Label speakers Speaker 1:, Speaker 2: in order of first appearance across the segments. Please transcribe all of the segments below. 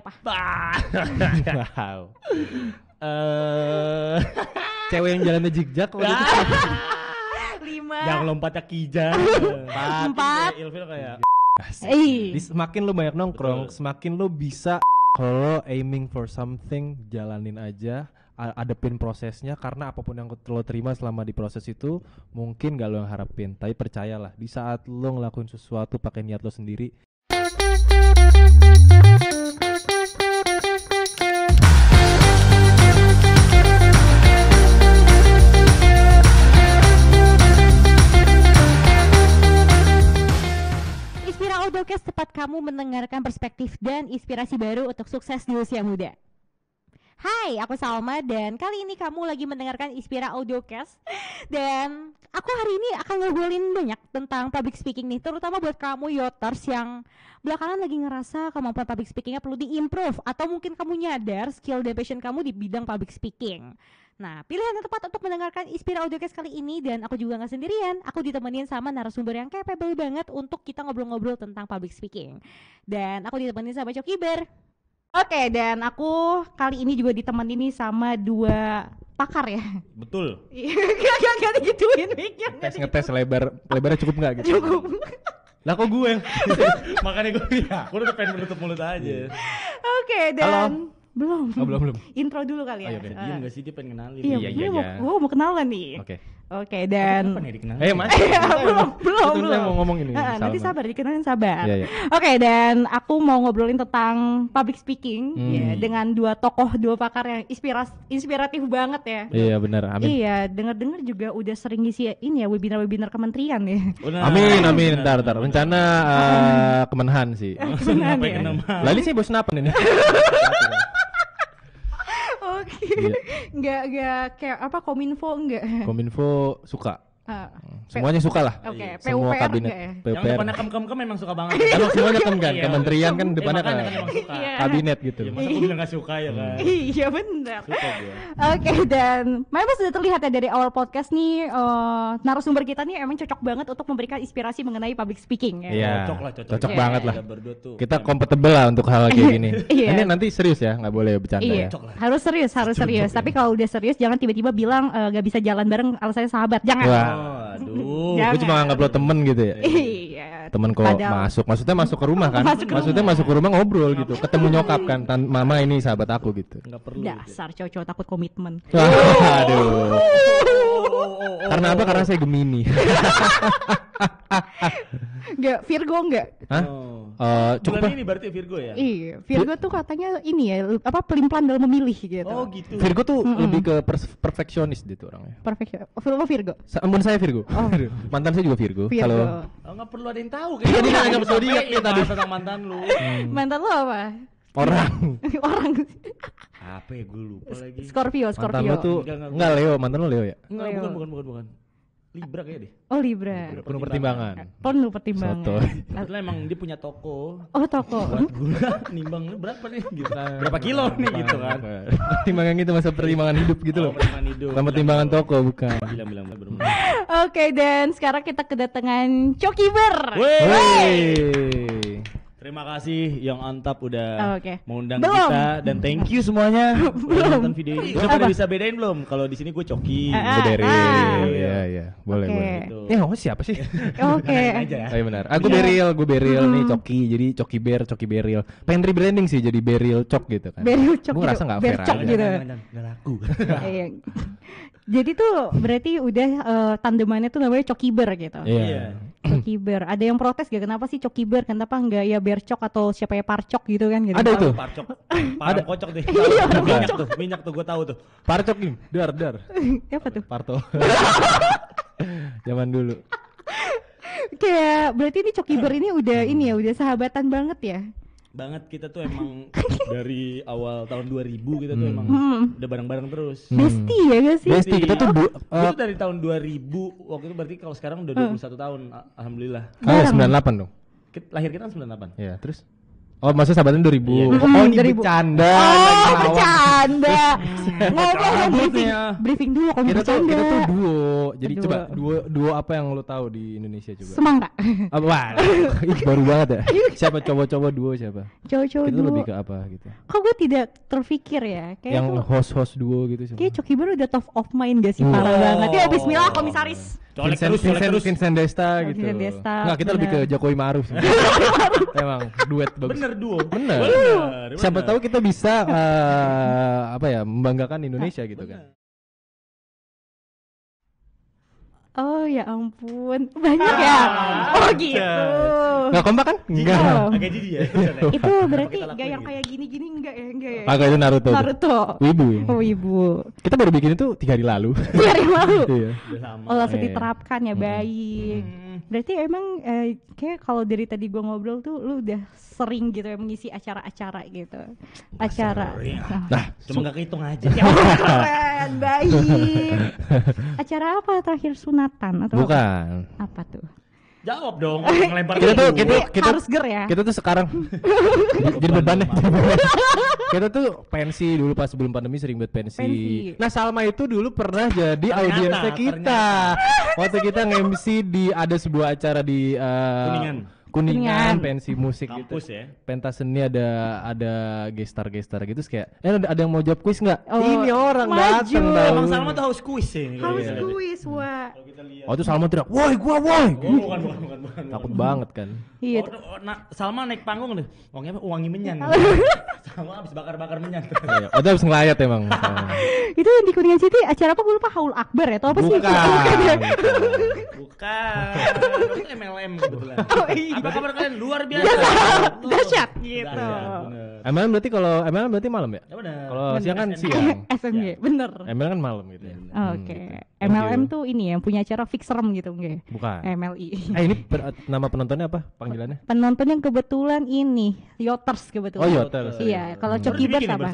Speaker 1: apa?
Speaker 2: wow. Eh
Speaker 3: cewek yang jalannya zigzag
Speaker 1: Lima. Yang
Speaker 3: lompatnya kijang. Empat. Empat. Iya,
Speaker 2: Ilfil kayak. Eh.
Speaker 3: Semakin lu banyak nongkrong, Betul. semakin lu bisa kalau aiming for something jalanin aja adepin prosesnya karena apapun yang lo terima selama di proses itu mungkin gak lo yang harapin tapi percayalah di saat lo ngelakuin sesuatu pakai niat lo sendiri
Speaker 1: Podcast tepat kamu mendengarkan perspektif dan inspirasi baru untuk sukses di usia muda. Hai, aku Salma dan kali ini kamu lagi mendengarkan Inspira Audiocast dan aku hari ini akan ngobrolin banyak tentang public speaking nih, terutama buat kamu yoters yang belakangan lagi ngerasa kemampuan public speakingnya perlu diimprove atau mungkin kamu nyadar skill dan kamu di bidang public speaking. Nah, pilihan yang tepat untuk mendengarkan Inspira Audiocast kali ini dan aku juga nggak sendirian. Aku ditemenin sama narasumber yang capable banget untuk kita ngobrol-ngobrol tentang public speaking. Dan aku ditemenin sama Cokiber. Oke, dan aku kali ini juga ditemenin nih sama dua pakar ya.
Speaker 3: Betul.
Speaker 4: Gak, gak, gak digituin mic-nya.
Speaker 3: Tes ngetes lebar, lebarnya cukup nggak gitu? Cukup. Lah kok gue? Makanya gue ya, gue udah pengen menutup mulut aja.
Speaker 1: Oke, dan Halo. Belum. Oh, belum, belum. Intro dulu kali ya. Oh, iya, uh, diam uh,
Speaker 2: sih dia pengen kenalin. Iya, iya, iya. Mau, iya.
Speaker 1: gua mau kenalan nih. Oke. Okay. Oke, okay, dan Apa nih dikenalin? Eh,
Speaker 4: Mas. belum, belum, belum. yang mau ngomong
Speaker 1: ini. Uh, nanti sabar dikenalin sabar. Iya, iya. Oke, okay, dan aku mau ngobrolin tentang public speaking hmm. ya dengan dua tokoh, dua pakar yang inspiras inspiratif banget ya.
Speaker 3: Iya, benar. Amin.
Speaker 1: Iya, dengar-dengar juga udah sering ngisiin ya webinar-webinar kementerian ya. Benar. Amin, amin. Entar,
Speaker 3: entar. Rencana uh, eh, Kemenhan sih. Kemenhan. Ya. Lali sih bos napan ini
Speaker 1: oke. Iya. Okay. Enggak enggak kayak apa Kominfo enggak?
Speaker 3: Kominfo suka.
Speaker 1: Ah. Hmm, semuanya suka lah. Oke, okay. Iya. Semua PUPR kabinet. Ya?
Speaker 3: PUPR. Yang depannya
Speaker 2: kem kem kem memang suka banget. Kan semuanya kem kan, kementerian kan iya, depannya kan. kan iya. Kabinet gitu. Ya, masa suka ya kan. Iya
Speaker 1: benar. Oke, dan memang sudah terlihat ya dari awal podcast nih uh, narasumber kita nih emang cocok banget untuk memberikan inspirasi mengenai public speaking ya. Iya.
Speaker 3: Cocok lah, cocok. Cocok banget lah. Kita kompatibel lah untuk hal kayak gini. Ini nanti serius ya, nggak boleh bercanda ya.
Speaker 1: Harus serius, harus serius. Tapi kalau udah serius jangan tiba-tiba bilang eh, gak bisa jalan bareng alasannya sahabat. Jangan aduh. Gue cuma
Speaker 3: nganggap lo temen gitu ya.
Speaker 1: Iya.
Speaker 3: temen kok Padahal. masuk. Maksudnya masuk ke rumah kan? Masuk Maksudnya rumah. masuk ke rumah ngobrol gitu. Ketemu nyokap kan. Tan mama ini sahabat aku gitu. nggak perlu.
Speaker 1: Dasar gitu. cowok-cowok takut komitmen. Aduh. Karena apa? Karena saya Gemini. Enggak, Virgo enggak?
Speaker 3: Hah? Uh, cukup Bulan ini berarti
Speaker 1: Virgo ya? Iya, Virgo tuh katanya ini ya, apa pelimplan dalam memilih gitu. Oh, gitu. Virgo tuh mm-hmm. lebih
Speaker 3: ke perfeksionis gitu orangnya.
Speaker 1: Perfeksionis. Virgo Virgo.
Speaker 3: Ampun saya Virgo. Oh. Mantan saya juga Virgo. Virgo. Kalau
Speaker 1: oh, perlu ada yang tahu kan. Jadi hanya zodiak nih tadi tentang mantan lu. Mantan lu apa?
Speaker 4: Orang. Orang apa
Speaker 2: ya gue lupa lagi
Speaker 1: Scorpio Scorpio mantan lo tuh enggak, Leo mantan lo Leo ya enggak Leo. bukan
Speaker 2: bukan bukan bukan Libra kayak deh. Oh
Speaker 1: Libra. Libra. Penuh pertimbangan. Penuh
Speaker 3: pertimbangan. Soto.
Speaker 2: Karena emang dia punya toko.
Speaker 3: Oh toko. Buat gula
Speaker 2: nimbang berapa nih gitu. Berapa kilo nih gitu kan.
Speaker 3: pertimbangan gitu masa pertimbangan hidup gitu loh. Oh, pertimbangan hidup. Sama pertimbangan toko bukan. Bilang-bilang
Speaker 1: Oke dan sekarang kita kedatangan Cokiber. Wey.
Speaker 2: Wey. Terima kasih yang Antap udah oh, okay. mengundang belum. kita dan thank you semuanya belum nonton video ini. Kita udah bisa bedain belum? Kalau di sini gue coki,
Speaker 3: gue Beri. ya Iya iya, boleh okay. boleh. Gitu. Eh, Ya ngomong siapa sih? Oke. Okay. Aja. Ya. Oh, iya, benar. Aku ah, iya. Beril, gue Beril nih coki. Jadi coki Ber, coki Beril. Pengen rebranding sih jadi Beril Cok gitu kan. Beril Cok. Gue gitu. rasa nggak fair aja. Gitu. Gak laku.
Speaker 1: Iya. Jadi tuh berarti udah uh, tandemannya tuh namanya coki Ber gitu. Iya. Yeah. Bear. Ada yang protes gak kenapa sih Bear? Kenapa enggak ya Bercok atau siapa ya Parcok gitu kan gitu. Ada itu.
Speaker 2: Parcok. Ada kocok deh. Iya, minyak tuh, minyak tuh gue tahu tuh. Parcok Kim, dar dar. Apa tuh? Parto. Zaman dulu.
Speaker 1: Kayak berarti ini Bear ini udah hmm. ini ya, udah sahabatan banget ya
Speaker 2: banget kita tuh emang dari awal tahun 2000 kita tuh hmm. emang hmm. udah bareng-bareng terus. Hmm. ya gak sih? Besti kita tuh uh, itu eh, dari tahun 2000 waktu itu berarti kalau sekarang udah 21 hmm. uh. tahun alhamdulillah. Kalau 98 dong. Kita, lahir kita kan 98. Iya, terus
Speaker 3: Oh, maksudnya sahabatnya 2000. ribu, iya, iya. Oh, hmm, ini bercanda. Oh, bercanda. Ngobrol briefing, ya.
Speaker 1: briefing dulu kalau kita bercanda. Tuh, kita tuh
Speaker 3: duo. Jadi coba duo duo apa yang lo tahu di Indonesia coba? Semangka. Apa? Ah, wah, baru banget ya. Siapa coba-coba duo siapa?
Speaker 1: Coba-coba duo. Itu lebih ke apa gitu? Kok gue tidak terpikir ya? yang
Speaker 3: host-host duo gitu sih. Kayak
Speaker 1: Coki baru udah top of mind gak sih? Parah banget. Ya bismillah komisaris. Vincent, terus, Vincent, terus.
Speaker 3: Vincent Desta Vincent oh, gitu. Vincent
Speaker 1: Desta. Enggak, kita lebih ke
Speaker 3: Jokowi Maruf sih. Emang duet bagus. Bener duo. Bener. Siapa tahu kita bisa uh, apa ya membanggakan Indonesia gitu kan.
Speaker 1: Oh ya ampun, banyak ya? ah, ya. Oh gitu. Gak kompak kan? Enggak. Agak jijik ya. itu berarti gak yang kayak gitu? gini-gini enggak ya? Enggak ya? Agak itu Naruto. Naruto. Wibu.
Speaker 3: Oh ibu. Kita baru bikin itu tiga hari lalu. tiga hari lalu. iya. Oh langsung iya. diterapkan
Speaker 1: ya, baik. Berarti emang eh, kayak kalau dari tadi gua ngobrol tuh lu udah sering gitu ya mengisi acara-acara gitu Masa acara nah, nah cuma nggak kehitung aja ya keren baik acara apa terakhir sunatan atau bukan apa, apa tuh
Speaker 2: Jawab dong, eh, ngelempar kita tuh, kita,
Speaker 3: kita, harus ger ya. Kita tuh sekarang jadi beban deh. Ya. kita tuh pensi dulu pas sebelum pandemi sering buat pensi. pensi. Nah Salma itu dulu pernah jadi audiensnya kita. Ternyata. Waktu kita nge di ada sebuah acara di uh, Kuningan Kuningan, Kuningan. pensi musik gitu. Kampus gitu. ya. Pentas seni ada ada gestar gestar gitu kayak eh ada, ada yang mau jawab kuis nggak? Oh, ini orang datang. Bang Salma tuh haus kuis sih. Haus iya.
Speaker 2: kuis, wah. Oh itu Salma teriak,
Speaker 3: woi gua woi. Oh, bukan, bukan, bukan, bukan, Takut banget kan.
Speaker 2: Iya. Oh, nah, Salma naik panggung deh. uangnya uangnya menyan. Iya, Salma abis bakar-bakar menyan. Iya,
Speaker 3: oh itu abis
Speaker 1: ngelayat emang. itu yang di Kuningan City acara apa gue lupa Haul Akbar ya atau apa sih? Bukan. Bukan. Ya?
Speaker 2: Bukan. MLM kebetulan. Oh iya. Apa kabar kalian? Luar biasa. Iya, kan? Dahsyat iya, gitu.
Speaker 3: Iya, MLM berarti kalau MLM berarti malam ya? ya kalau siang kan siang.
Speaker 1: SMG, ya. bener.
Speaker 3: MLM kan malam gitu. Ya?
Speaker 1: Oke. MLM gitu. tuh ini ya, punya acara fix gitu enggak? Bukan. MLI. E. Eh ini
Speaker 3: nama penontonnya apa panggilannya?
Speaker 1: Penontonnya kebetulan ini, Yoters kebetulan. Oh Yoters. Iya, kalau hmm. Coki Bird apa?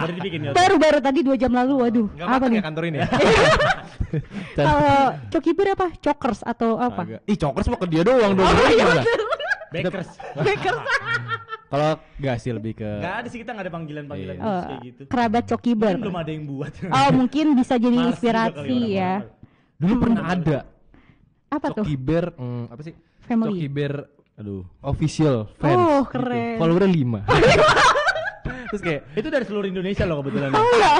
Speaker 1: Baru-baru tadi dua jam lalu, waduh. Apa nih?
Speaker 3: kantor ini Kalau
Speaker 1: Coki berapa? apa? Cokers atau apa?
Speaker 3: Ih chokers mau ke dia doang dong. Oh, iya, Bakers. Bakers. Kalau gak sih lebih ke
Speaker 4: Gak
Speaker 2: ada sih kita gak ada panggilan-panggilan iya. oh, kayak gitu. Kerabat
Speaker 1: cokiber. Mungkin belum ada yang buat. oh, mungkin bisa jadi Mars inspirasi ya. ya. Dulu hmm. pernah ada. Apa tuh? Cokiber, mm, apa sih? Family.
Speaker 3: Cokiber aduh, official oh, fans. Oh, keren. Gitu. Followernya 5. Terus kayak itu dari seluruh Indonesia loh kebetulan.
Speaker 2: Oh ya.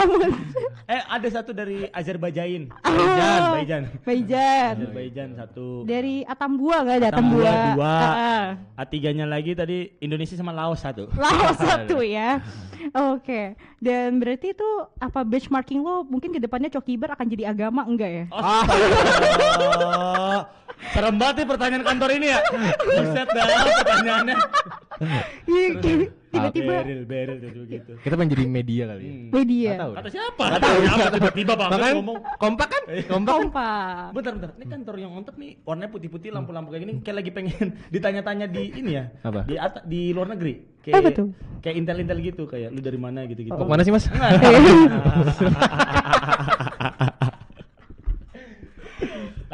Speaker 2: eh ada satu dari Azerbaijan. Azerbaijan, oh, Azerbaijan. Azerbaijan satu.
Speaker 1: Dari Atambua enggak ada Atambua. Atambua dua.
Speaker 2: a 3 lagi tadi Indonesia sama Laos satu. Laos satu
Speaker 1: ya. Oke. Okay. Dan berarti itu apa benchmarking lo mungkin kedepannya cokiber akan jadi agama enggak ya? Oh, Serem banget nih pertanyaan kantor ini ya. Buset dah pertanyaannya. Iya,
Speaker 3: tiba-tiba Beril, beril gitu. Kita pengen jadi media kali ya. Hmm. Media. Gak tahu. Kata siapa? Gak tahu. Siapa tiba-tiba Bang kan ngomong kompak
Speaker 2: kan? Eh. Kompak. Kan? kompak. Bentar bentar. Ini kantor yang ngontep nih warnanya putih-putih lampu-lampu kayak gini kayak lagi pengen ditanya-tanya di ini ya. Apa? Di atas di luar negeri. Kayak Apa tuh? Kayak intel-intel gitu kayak lu dari mana gitu-gitu. Oh, mana sih, Mas?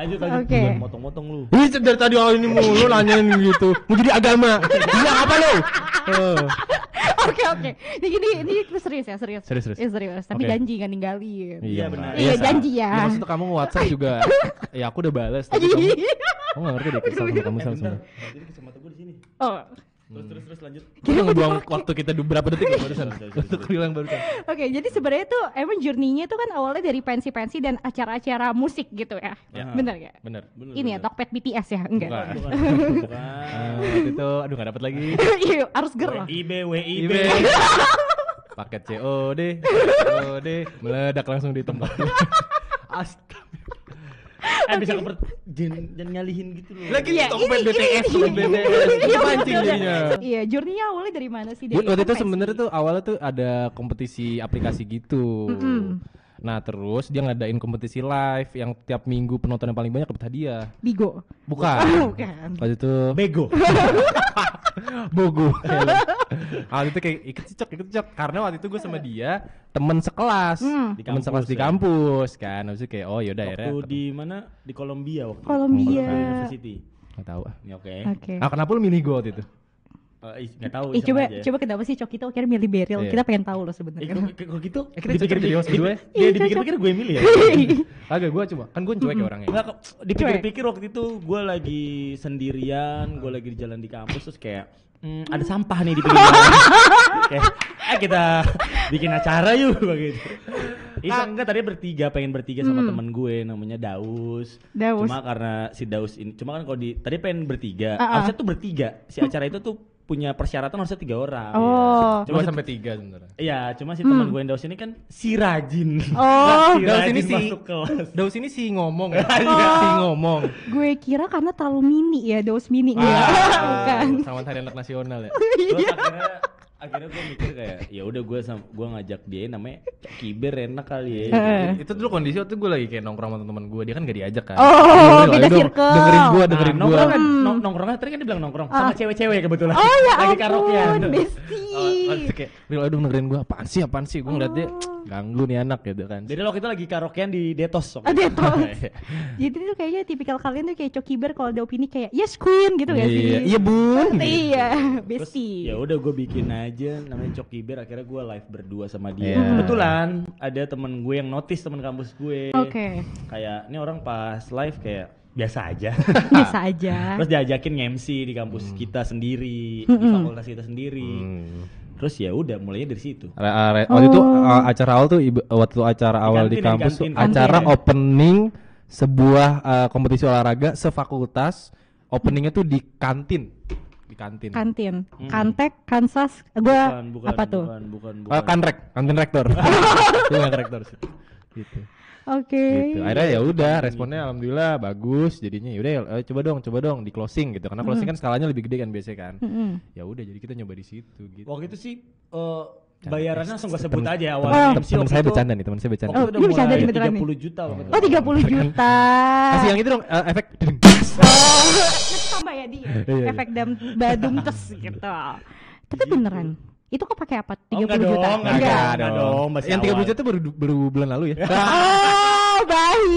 Speaker 2: lanjut lanjut oke okay. motong-motong lu ini dari tadi awal ini mulu nanyain
Speaker 3: gitu mau jadi agama iya apa lu
Speaker 1: Oke oke. Ini ini ini serius ya serius. Serius serius. Ya, serius. Tapi okay. janji kan ninggalin. Iya, iya benar. Iya, iya janji ya. ya. Maksud
Speaker 3: kamu WhatsApp juga. ya aku udah balas. Tapi iya. kamu, kamu ngerti deh kesal sama kamu sama.
Speaker 1: Jadi
Speaker 2: kesempatan gue di sini. Oh. Terus terus terus lanjut. Kita
Speaker 3: ngebuang waktu kita berapa detik ya barusan untuk bilang barusan.
Speaker 1: Oke, jadi sebenarnya tuh emang journey-nya tuh kan awalnya dari pensi-pensi dan acara-acara musik gitu ya. ya. Bener gak?
Speaker 3: Bener. Ini
Speaker 1: ya Tokped BTS ya? Enggak. Bukan.
Speaker 3: Bukan. Eh, itu aduh gak dapat lagi.
Speaker 1: Iya, harus ger lah.
Speaker 2: IB WIB.
Speaker 3: Paket COD, COD meledak langsung di tempat.
Speaker 2: Astagfirullah. Eh bisa keper jangan nyalihin ngalihin gitu loh. Lagi ya, aku BTS, pengen
Speaker 3: BTS. Ini pancing iya, jadinya.
Speaker 1: Iya, journey awalnya dari mana sih? Dari waktu itu
Speaker 3: sebenarnya tuh awalnya tuh ada kompetisi aplikasi gitu. Mm -hmm. Nah terus dia ngadain kompetisi live yang tiap minggu penonton yang paling banyak dapat hadiah. Bigo. Bukan. Oh, bukan. Waktu itu Bego. Bogo. waktu itu kayak ikut cicak ikut cicak karena waktu itu gue sama dia temen sekelas, hmm. di teman sekelas ya. di kampus kan. Habis kayak oh yaudah ya. Waktu
Speaker 2: di mana? Di Kolombia waktu. Kolombia. Kolombia University.
Speaker 3: Gak tau. ah. Oke. Okay.
Speaker 2: Okay.
Speaker 1: Nah
Speaker 3: kenapa lu milih gue waktu itu? Eh, nggak tahu. Eh, coba aja. coba
Speaker 1: kenapa sih Coki kita akhirnya milih Beril? Yeah. Kita pengen tahu loh sebenarnya. Eh, kok gitu? Eh, kita dipikir jadi host gue.
Speaker 3: ya dipikir-pikir iya, gue milih ya.
Speaker 2: Agak
Speaker 3: gue coba. Kan gue cuek ya orangnya. Enggak,
Speaker 2: dipikir-pikir waktu itu gue lagi sendirian, gue lagi di jalan di kampus terus kayak Hmm, ada mm. sampah nih di pinggir jalan. Oke, eh kita bikin acara yuk begitu. ah. enggak tadi bertiga pengen bertiga sama hmm. temen gue namanya Daus. Daus. Cuma karena si Daus ini cuma kan kalau di tadi pengen bertiga, uh -uh. tuh bertiga. Si acara itu tuh punya persyaratan harusnya tiga orang. Oh. Ya. Cuma sampai tiga sebenarnya. Iya, cuma si hmm. gue yang Daus ini kan si rajin. Oh. si Daus ini si kelas.
Speaker 3: Daus ini si ngomong ya. oh. si ngomong.
Speaker 1: Gue kira karena terlalu mini ya Daus mini ah. ya. Bukan.
Speaker 3: Sama hari anak nasional ya. Iya. Terus akhirnya akhirnya gue mikir kayak ya
Speaker 2: udah gue gue ngajak dia namanya kiber enak kali ya iya, eh. itu dulu kondisi waktu gue lagi kayak
Speaker 3: nongkrong sama teman gue dia kan gak diajak kan oh beda circle dengerin gue dengerin nah, gue kan, hmm.
Speaker 2: nongkrongnya tadi kan dia bilang nongkrong sama ah. cewek-cewek
Speaker 3: kebetulan oh ya lagi karaoke bestie gitu kayak real aduh dengerin gue apaan sih apaan sih gue ngeliat dia oh. ganggu nih anak gitu kan jadi waktu itu lagi karaokean di detos ah detos iya.
Speaker 1: jadi tuh kayaknya tipikal kalian tuh kayak cokiber kalau ada opini kayak yes queen gitu gak sih iya. iya bun iya besti ya
Speaker 2: udah gue bikin aja namanya cokiber akhirnya gue live berdua sama dia kebetulan ada temen gue yang notice temen kampus gue oke kayak ini orang pas live kayak biasa aja biasa aja terus diajakin nge-MC di kampus hmm. kita sendiri hmm. di fakultas kita sendiri hmm terus ya udah mulainya dari situ
Speaker 3: uh, waktu itu uh, acara awal tuh waktu acara awal di, kampus acara ya. opening sebuah uh, kompetisi olahraga sefakultas openingnya tuh di kantin di kantin. Kantin. Hmm.
Speaker 1: Kantek, Kansas. Gua bukan, bukan,
Speaker 3: apa tuh? Bukan, bukan, bukan. Uh, kanrek, kantin rektor. Itu rektor sih. Gitu. Oke. Okay. Gitu. Akhirnya ya udah responnya alhamdulillah bagus jadinya yaudah ya, ya eh, coba dong coba dong di closing gitu karena closing kan skalanya lebih gede kan biasanya kan. Mm Ya udah jadi kita nyoba di situ gitu.
Speaker 2: Waktu itu sih uh, bayarannya langsung gue sebut ya, temen, aja awalnya. Temen, temen saya bercanda oh, nih, teman saya bercanda. Oh, dia bercanda di beneran 30 juta waktu Oh,
Speaker 1: 30 juta. Kasih yang itu dong, uh, efek Oh, sama ya di ya? Iya, Efek dam badum tes gitu. Tapi gitu. beneran itu kok pakai apa? 30 oh, enggak juta? Dong, enggak,
Speaker 3: enggak, enggak, enggak dong. Masih Yang 30 awal. juta baru baru bulan lalu ya.
Speaker 1: oh, baik.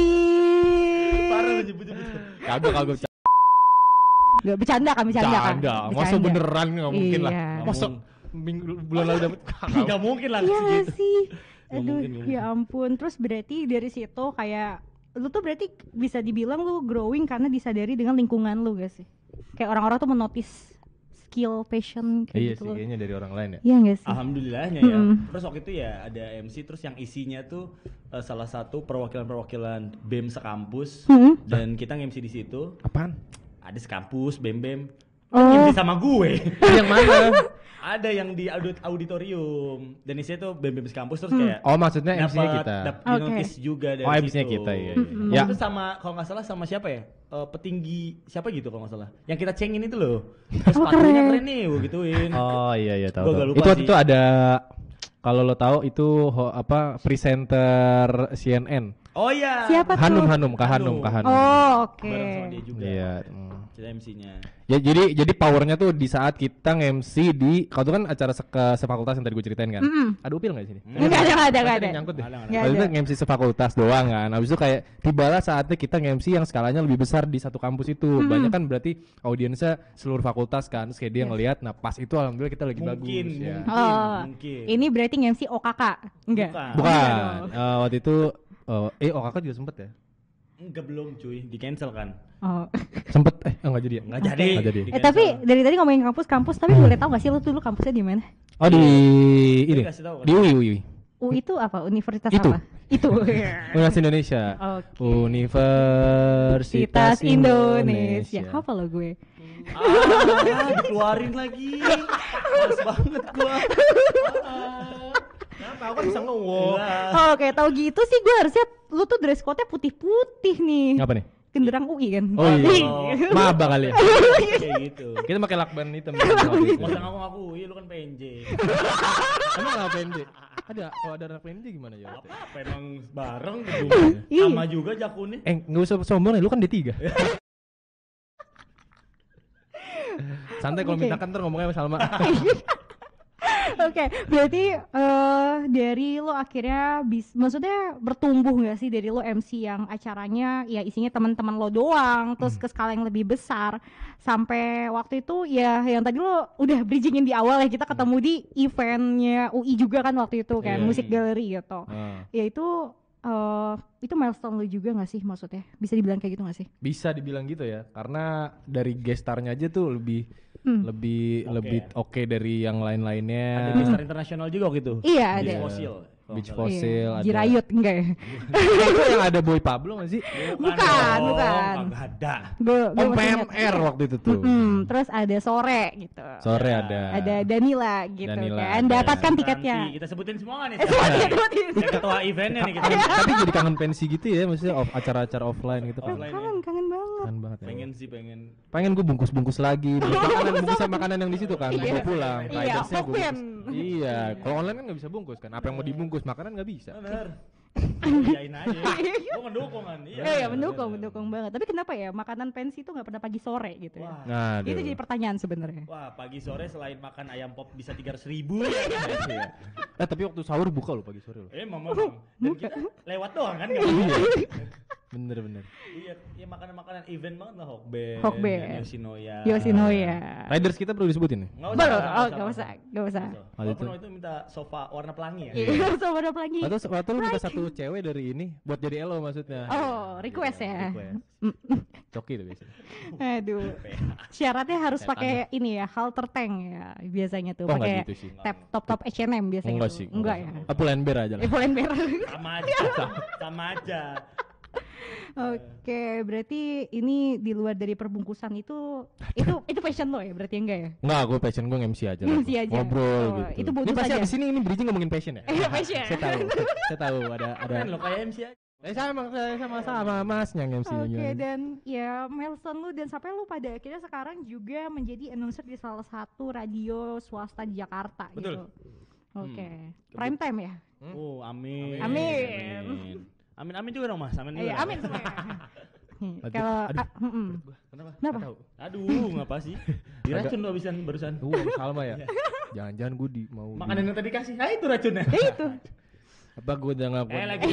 Speaker 2: Parah
Speaker 3: Kagak kagak
Speaker 4: Enggak bercanda
Speaker 1: kan bercanda,
Speaker 3: bercanda kan. Bercanda. Masa beneran enggak mungkin iya. lah. Masa minggu bulan lalu dapat enggak mungkin lah iya gitu. sih. Aduh,
Speaker 1: ya ampun. Terus berarti dari situ kayak lu tuh berarti bisa dibilang lu growing karena disadari dengan lingkungan lu gak sih? Kayak orang-orang tuh menotis skill passion kayak iya gitu. Iya sih
Speaker 3: kayaknya dari orang lain ya. Iya gak sih? Alhamdulillahnya ya.
Speaker 2: Terus waktu itu ya ada MC terus yang isinya tuh uh, salah satu perwakilan-perwakilan BEM sekampus dan kita nge-MC di situ. Apaan? Ada sekampus BEM BEM oh. sama gue yang mana ada yang di audit auditorium dan isinya tuh bem bem kampus terus hmm. kayak oh maksudnya MC nya kita dap, okay. notice juga dari oh MC nya kita ya, mm -hmm. ya. itu sama kalau nggak salah sama siapa ya uh, petinggi siapa gitu kalau nggak salah yang kita cengin itu loh oh, terus oh, keren. keren nih gue
Speaker 3: gituin oh iya iya tahu, tahu. itu waktu itu ada kalau lo tahu itu ho, apa presenter CNN
Speaker 2: oh iya siapa
Speaker 3: Hanum tuh? Hanum Kak Hanum Kak Hanum oh oke iya mm kita mc ya jadi jadi powernya tuh di saat kita MC di kalau tuh kan acara se sefakultas yang tadi gue ceritain kan mm -hmm. ada upil nggak sini mm. Enggak ada enggak ada enggak ada nyangkut deh kalau itu MC sefakultas doang kan habis itu kayak tibalah saatnya kita MC yang skalanya lebih besar di satu kampus itu mm -hmm. banyak kan berarti audiensnya seluruh fakultas kan terus kayak dia yes. ngelihat nah pas itu alhamdulillah kita lagi mungkin, bagus ya. mungkin, ya
Speaker 1: oh, mungkin ini berarti MC OKK enggak bukan, bukan.
Speaker 3: Uh, waktu itu uh, eh, eh OKK juga sempet ya
Speaker 2: Enggak belum cuy, di cancel kan.
Speaker 1: Oh.
Speaker 3: Sempet eh enggak oh, jadi ya? Enggak jadi. Enggak jadi. Eh tapi
Speaker 1: dari tadi ngomongin kampus-kampus, tapi hmm. boleh tahu gak sih lu dulu kampusnya di mana?
Speaker 3: Oh di ini. Di UI UI.
Speaker 1: U itu apa? Universitas itu. apa? Itu.
Speaker 3: Universitas Indonesia. Okay. Universitas Indonesia. Indonesia.
Speaker 1: Apa lo gue? Ah, dikeluarin lagi. Males banget gua.
Speaker 3: Ah. Kenapa? Aku kan bisa ngewok. oke iya.
Speaker 1: kayak tahu gitu sih gue harusnya lu tuh dress code-nya putih-putih nih. Apa nih? Genderang UI kan. Oh iya. Maba kali ya. kayak gitu.
Speaker 3: gitu. Kita pakai lakban hitam. Masa ngaku
Speaker 4: ngaku UI lu kan PNJ.
Speaker 3: Emang kenapa PNJ? Ada kalau ada anak PNJ gimana ya? Apa, apa emang bareng gitu. Iya. Sama juga jakunnya. Eh, nggak usah sombong ya, lu kan D3. Santai kalau okay. minta kan ngomongnya sama Salma.
Speaker 1: Oke, okay, berarti uh, dari lo akhirnya bis, maksudnya bertumbuh gak sih dari lo MC yang acaranya ya isinya teman-teman lo doang, terus hmm. ke skala yang lebih besar sampai waktu itu ya yang tadi lo udah bridgingin di awal ya kita ketemu hmm. di eventnya UI juga kan waktu itu kan yeah. musik iya. galeri gitu, uh. ya itu uh, itu milestone lu juga gak sih maksudnya? Bisa dibilang kayak gitu gak sih?
Speaker 3: Bisa dibilang gitu ya, karena dari gestarnya aja tuh lebih hmm. lebih okay. lebih oke okay dari yang lain-lainnya. Ada gestar internasional juga gitu.
Speaker 1: Iya, ada. Fosil.
Speaker 3: Beach Fossil iya. ada. Jirayut enggak ya? itu yang ada Boy Pablo gak sih? Iya, kan? Bukan, oh, bukan. Enggak
Speaker 1: ada. Gue oh, PMR waktu itu tuh. Mm-hmm. Terus ada sore gitu. Sore ya. ada. Ada Danila gitu Danila kan. Ada. Dapatkan ya. tiketnya. Nanti
Speaker 2: kita sebutin semua nih. Sebutin. Yang ketua eventnya nih kita. Gitu. Tapi
Speaker 3: jadi kangen pensi gitu ya maksudnya off, acara-acara offline gitu. Offline oh, kangen, kangen banget. Kangen banget. Ya. Pengen sih pengen. Pengen gue bungkus-bungkus lagi. Makanan bungkusan makanan yang di situ kan. Iya. Gue pulang. Iya, Iya, kalau online kan nggak bisa bungkus kan. Apa yang mau iya. dibungkus? bungkus makanan nggak bisa. Benar. Iyain
Speaker 2: aja. Iya, iya. Gue mendukung kan.
Speaker 1: Iya, mendukung, mendukung banget. Tapi kenapa ya makanan pensi itu nggak pernah pagi sore gitu ya? Nah, itu jadi pertanyaan sebenarnya.
Speaker 2: Wah, pagi sore selain makan ayam pop bisa tiga ratus ribu. ya,
Speaker 3: Eh, tapi waktu sahur buka loh pagi sore loh. Eh,
Speaker 2: mama, dan kita lewat doang kan? bener bener iya ya makanan makanan event banget lah hokben hokben yoshinoya yoshinoya
Speaker 3: riders kita perlu disebutin nih ya? nggak usah nggak oh nggak usah nggak
Speaker 1: usah
Speaker 2: walaupun nah,
Speaker 3: gitu. itu minta sofa warna pelangi
Speaker 1: ya iya sofa warna pelangi atau sofa
Speaker 3: lu minta satu cewek dari ini buat jadi elo maksudnya
Speaker 1: oh request iya, ya request
Speaker 3: coki tuh biasanya
Speaker 1: aduh syaratnya harus pakai ini ya halter tank ya biasanya tuh oh, pakai gitu tap top top H&M biasanya enggak sih enggak
Speaker 3: ya pulen and bear aja lah.
Speaker 2: pulen and bear. Sama aja. Sama aja.
Speaker 1: Oke, okay, berarti ini di luar dari perbungkusan itu itu itu passion lo ya berarti ya, enggak ya?
Speaker 3: Enggak, aku passion gue MC aja. MC aja. Ngobrol oh, gitu. Itu bonus aja. Di sini ini ini bridging mungkin passion ya? Iya, passion. saya tahu. saya tahu ada ada. lo kayak
Speaker 1: MC aja. Eh sama sama
Speaker 3: sama Mas yang MC Oke okay,
Speaker 1: dan ya Melson lu dan sampai lu pada akhirnya sekarang juga menjadi announcer di salah satu radio swasta di Jakarta gitu. Betul. gitu. Oke. Okay. Hmm. Prime time ya?
Speaker 2: Oh, amin. Amin. amin. amin. Amin amin juga dong Mas. Amin juga. Iya, eh, amin
Speaker 1: semua. Kalau aduh, uh, mm. kenapa? Kenapa?
Speaker 2: Aduh, ngapa sih?
Speaker 3: Diracun tuh abisan barusan. Tuh, iya, Salma ya. Iya. Jangan-jangan gue di mau Makanan
Speaker 2: yang tadi kasih. ah itu
Speaker 3: racunnya. Eh,
Speaker 1: itu. Apa
Speaker 3: gue udah ngapain? Eh, lagi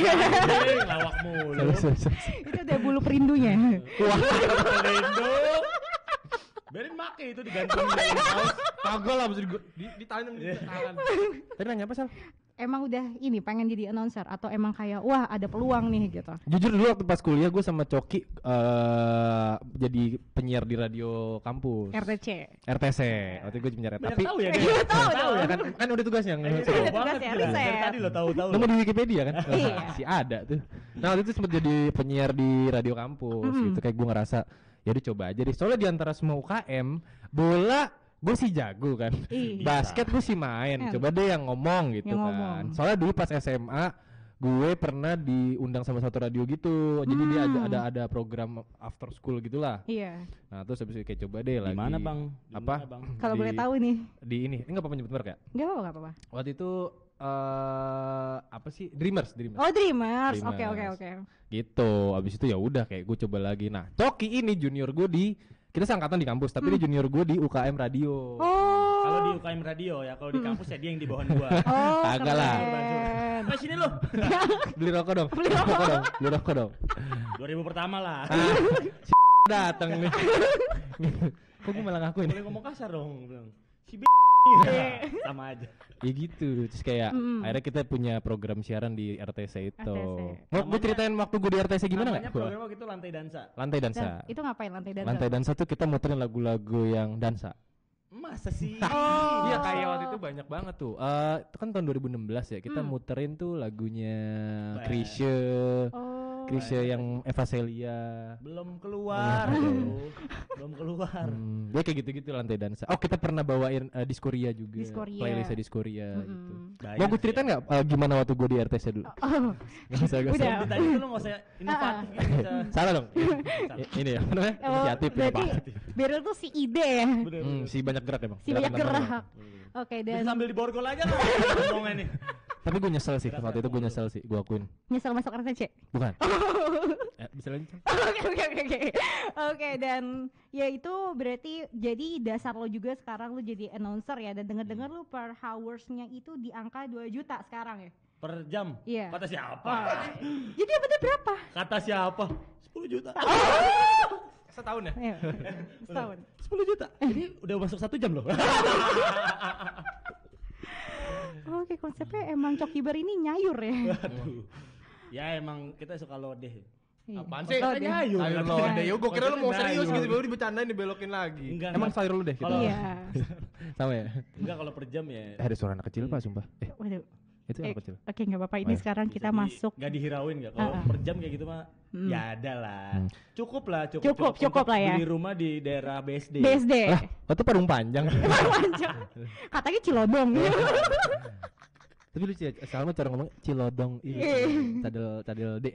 Speaker 3: lawak mulu.
Speaker 1: Itu udah bulu perindunya. Wah, perindu.
Speaker 3: Berin make itu digantung Kagak lah maksud gue di, di tangan. Iya.
Speaker 1: Tadi nanya apa, Sal? emang udah ini pengen jadi announcer atau emang kayak wah ada peluang nih gitu?
Speaker 3: Jujur dulu waktu pas kuliah gue sama Coki uh, jadi penyiar di radio kampus. RTC. RTC. Waktu gue penyiar. tapi tahu ya iya, Tahu, tahu tahu ya kan kan udah tugasnya yang iya,
Speaker 1: ya.
Speaker 3: ya. Tadi lo tahu tahu. Nemu di Wikipedia kan? Iya. Si ada tuh. Nah waktu itu sempat jadi penyiar di radio kampus gitu kayak gue ngerasa ya udah coba aja deh. Soalnya di antara semua UKM bola gue sih jago kan
Speaker 4: Ih. basket
Speaker 3: gue sih main iya. coba deh yang ngomong gitu yang kan soalnya dulu pas SMA gue pernah diundang sama satu radio gitu hmm. jadi dia ada hmm. ada ada program after school gitulah iya nah terus habis itu kayak coba deh lagi mana bang apa kalau boleh tahu nih di ini ini nggak apa nyebut merek ya nggak apa-apa apa waktu itu uh, apa sih Dreamers Dreamers oh Dreamers oke oke oke gitu abis itu ya udah kayak gue coba lagi nah Coki ini junior gue di kita seangkatan di kampus, tapi hmm. dia junior gue di UKM radio.
Speaker 2: Oh. Kalau di UKM radio ya, kalau di hmm. kampus ya dia yang di bawah gue Oh, Agak lah. Mas sini lo.
Speaker 3: Beli rokok dong. Beli rokok dong. Beli rokok dong.
Speaker 2: 2000 pertama lah. Ah,
Speaker 3: datang nih.
Speaker 2: Kok gue malah ngakuin? Boleh ngomong kasar dong, bilang. Si Iya. Iya. sama aja
Speaker 3: ya gitu terus kayak mm. akhirnya kita punya program siaran di RTC itu mau gue ceritain waktu gue di RTC gimana nggak program
Speaker 2: waktu itu lantai dansa lantai dansa Dan, itu ngapain lantai dansa lantai dansa
Speaker 3: tuh kita muterin lagu-lagu yang dansa
Speaker 2: masa sih iya, oh. iya kayak waktu itu
Speaker 3: banyak banget tuh uh, itu kan tahun 2016 ya kita hmm. muterin tuh lagunya Krisye oh. Krisya yang Eva Celia belum iya,
Speaker 2: keluar belum keluar
Speaker 3: hmm, dia ya kayak gitu-gitu lantai dansa oh kita pernah bawain uh, eh, Diskoria juga Playlist playlistnya Diskoria mm -hmm. Gitu. mau gue cerita nggak uh, gimana waktu gue di RTS dulu oh, gak usah gak usah tadi lu nggak usah inovatif
Speaker 1: gitu. salah dong iya,
Speaker 3: ini ya apa namanya oh, inisiatif ya pak
Speaker 1: Beryl tuh si ide ya hmm,
Speaker 3: si banyak gerak emang. si banyak gerak
Speaker 1: oke dan sambil diborgol aja lah ngomongnya
Speaker 3: nih tapi gue nyesel sih waktu itu gue nyesel sih, gue akuin.
Speaker 1: Nyesel masuk RTC?
Speaker 3: Bukan. ya, bisa lanjut.
Speaker 1: Oke oke oke oke. Oke dan ya itu berarti jadi dasar lo juga sekarang lo jadi announcer ya dan denger-dengar hmm. lo per hoursnya itu di angka 2 juta sekarang ya?
Speaker 2: Per jam? Iya. Yeah. Kata siapa? Jadi oh. jadi dapetnya berapa? Kata siapa?
Speaker 3: 10 juta. Oh. Setahun ya? Iya.
Speaker 1: Setahun. 10 juta. Jadi udah masuk satu jam loh oke okay, konsepnya emang cokiber ini nyayur ya Waduh.
Speaker 3: ya emang kita suka lodeh iya. Apaan sih? Kita nyayur. sayur lodeh. Yo, gue kira lu mau serius gitu, baru dibecandain dibelokin lagi. Enggak. Emang sayur lodeh kita. Gitu. Iya. Sama ya? Enggak kalau per jam ya. Eh, ada suara anak kecil, Pak, sumpah.
Speaker 1: Eh. Waduh. Itu apa eh, Oke, nggak apa-apa. Ini ya. sekarang kita masuk. Nggak
Speaker 2: dihirauin nggak? Kalau uh per jam kayak gitu mah hmm. ya ada lah. Hmm. Cukup lah, cukup. Cukup, cukup, lah ya. Di rumah di daerah BSD. BSD. Lah,
Speaker 3: itu parung panjang. parung panjang.
Speaker 1: Katanya Cilodong.
Speaker 3: Tapi lu ya, sekarang cara ngomong Cilodong ini. Iya, iya. Cadel cadel D.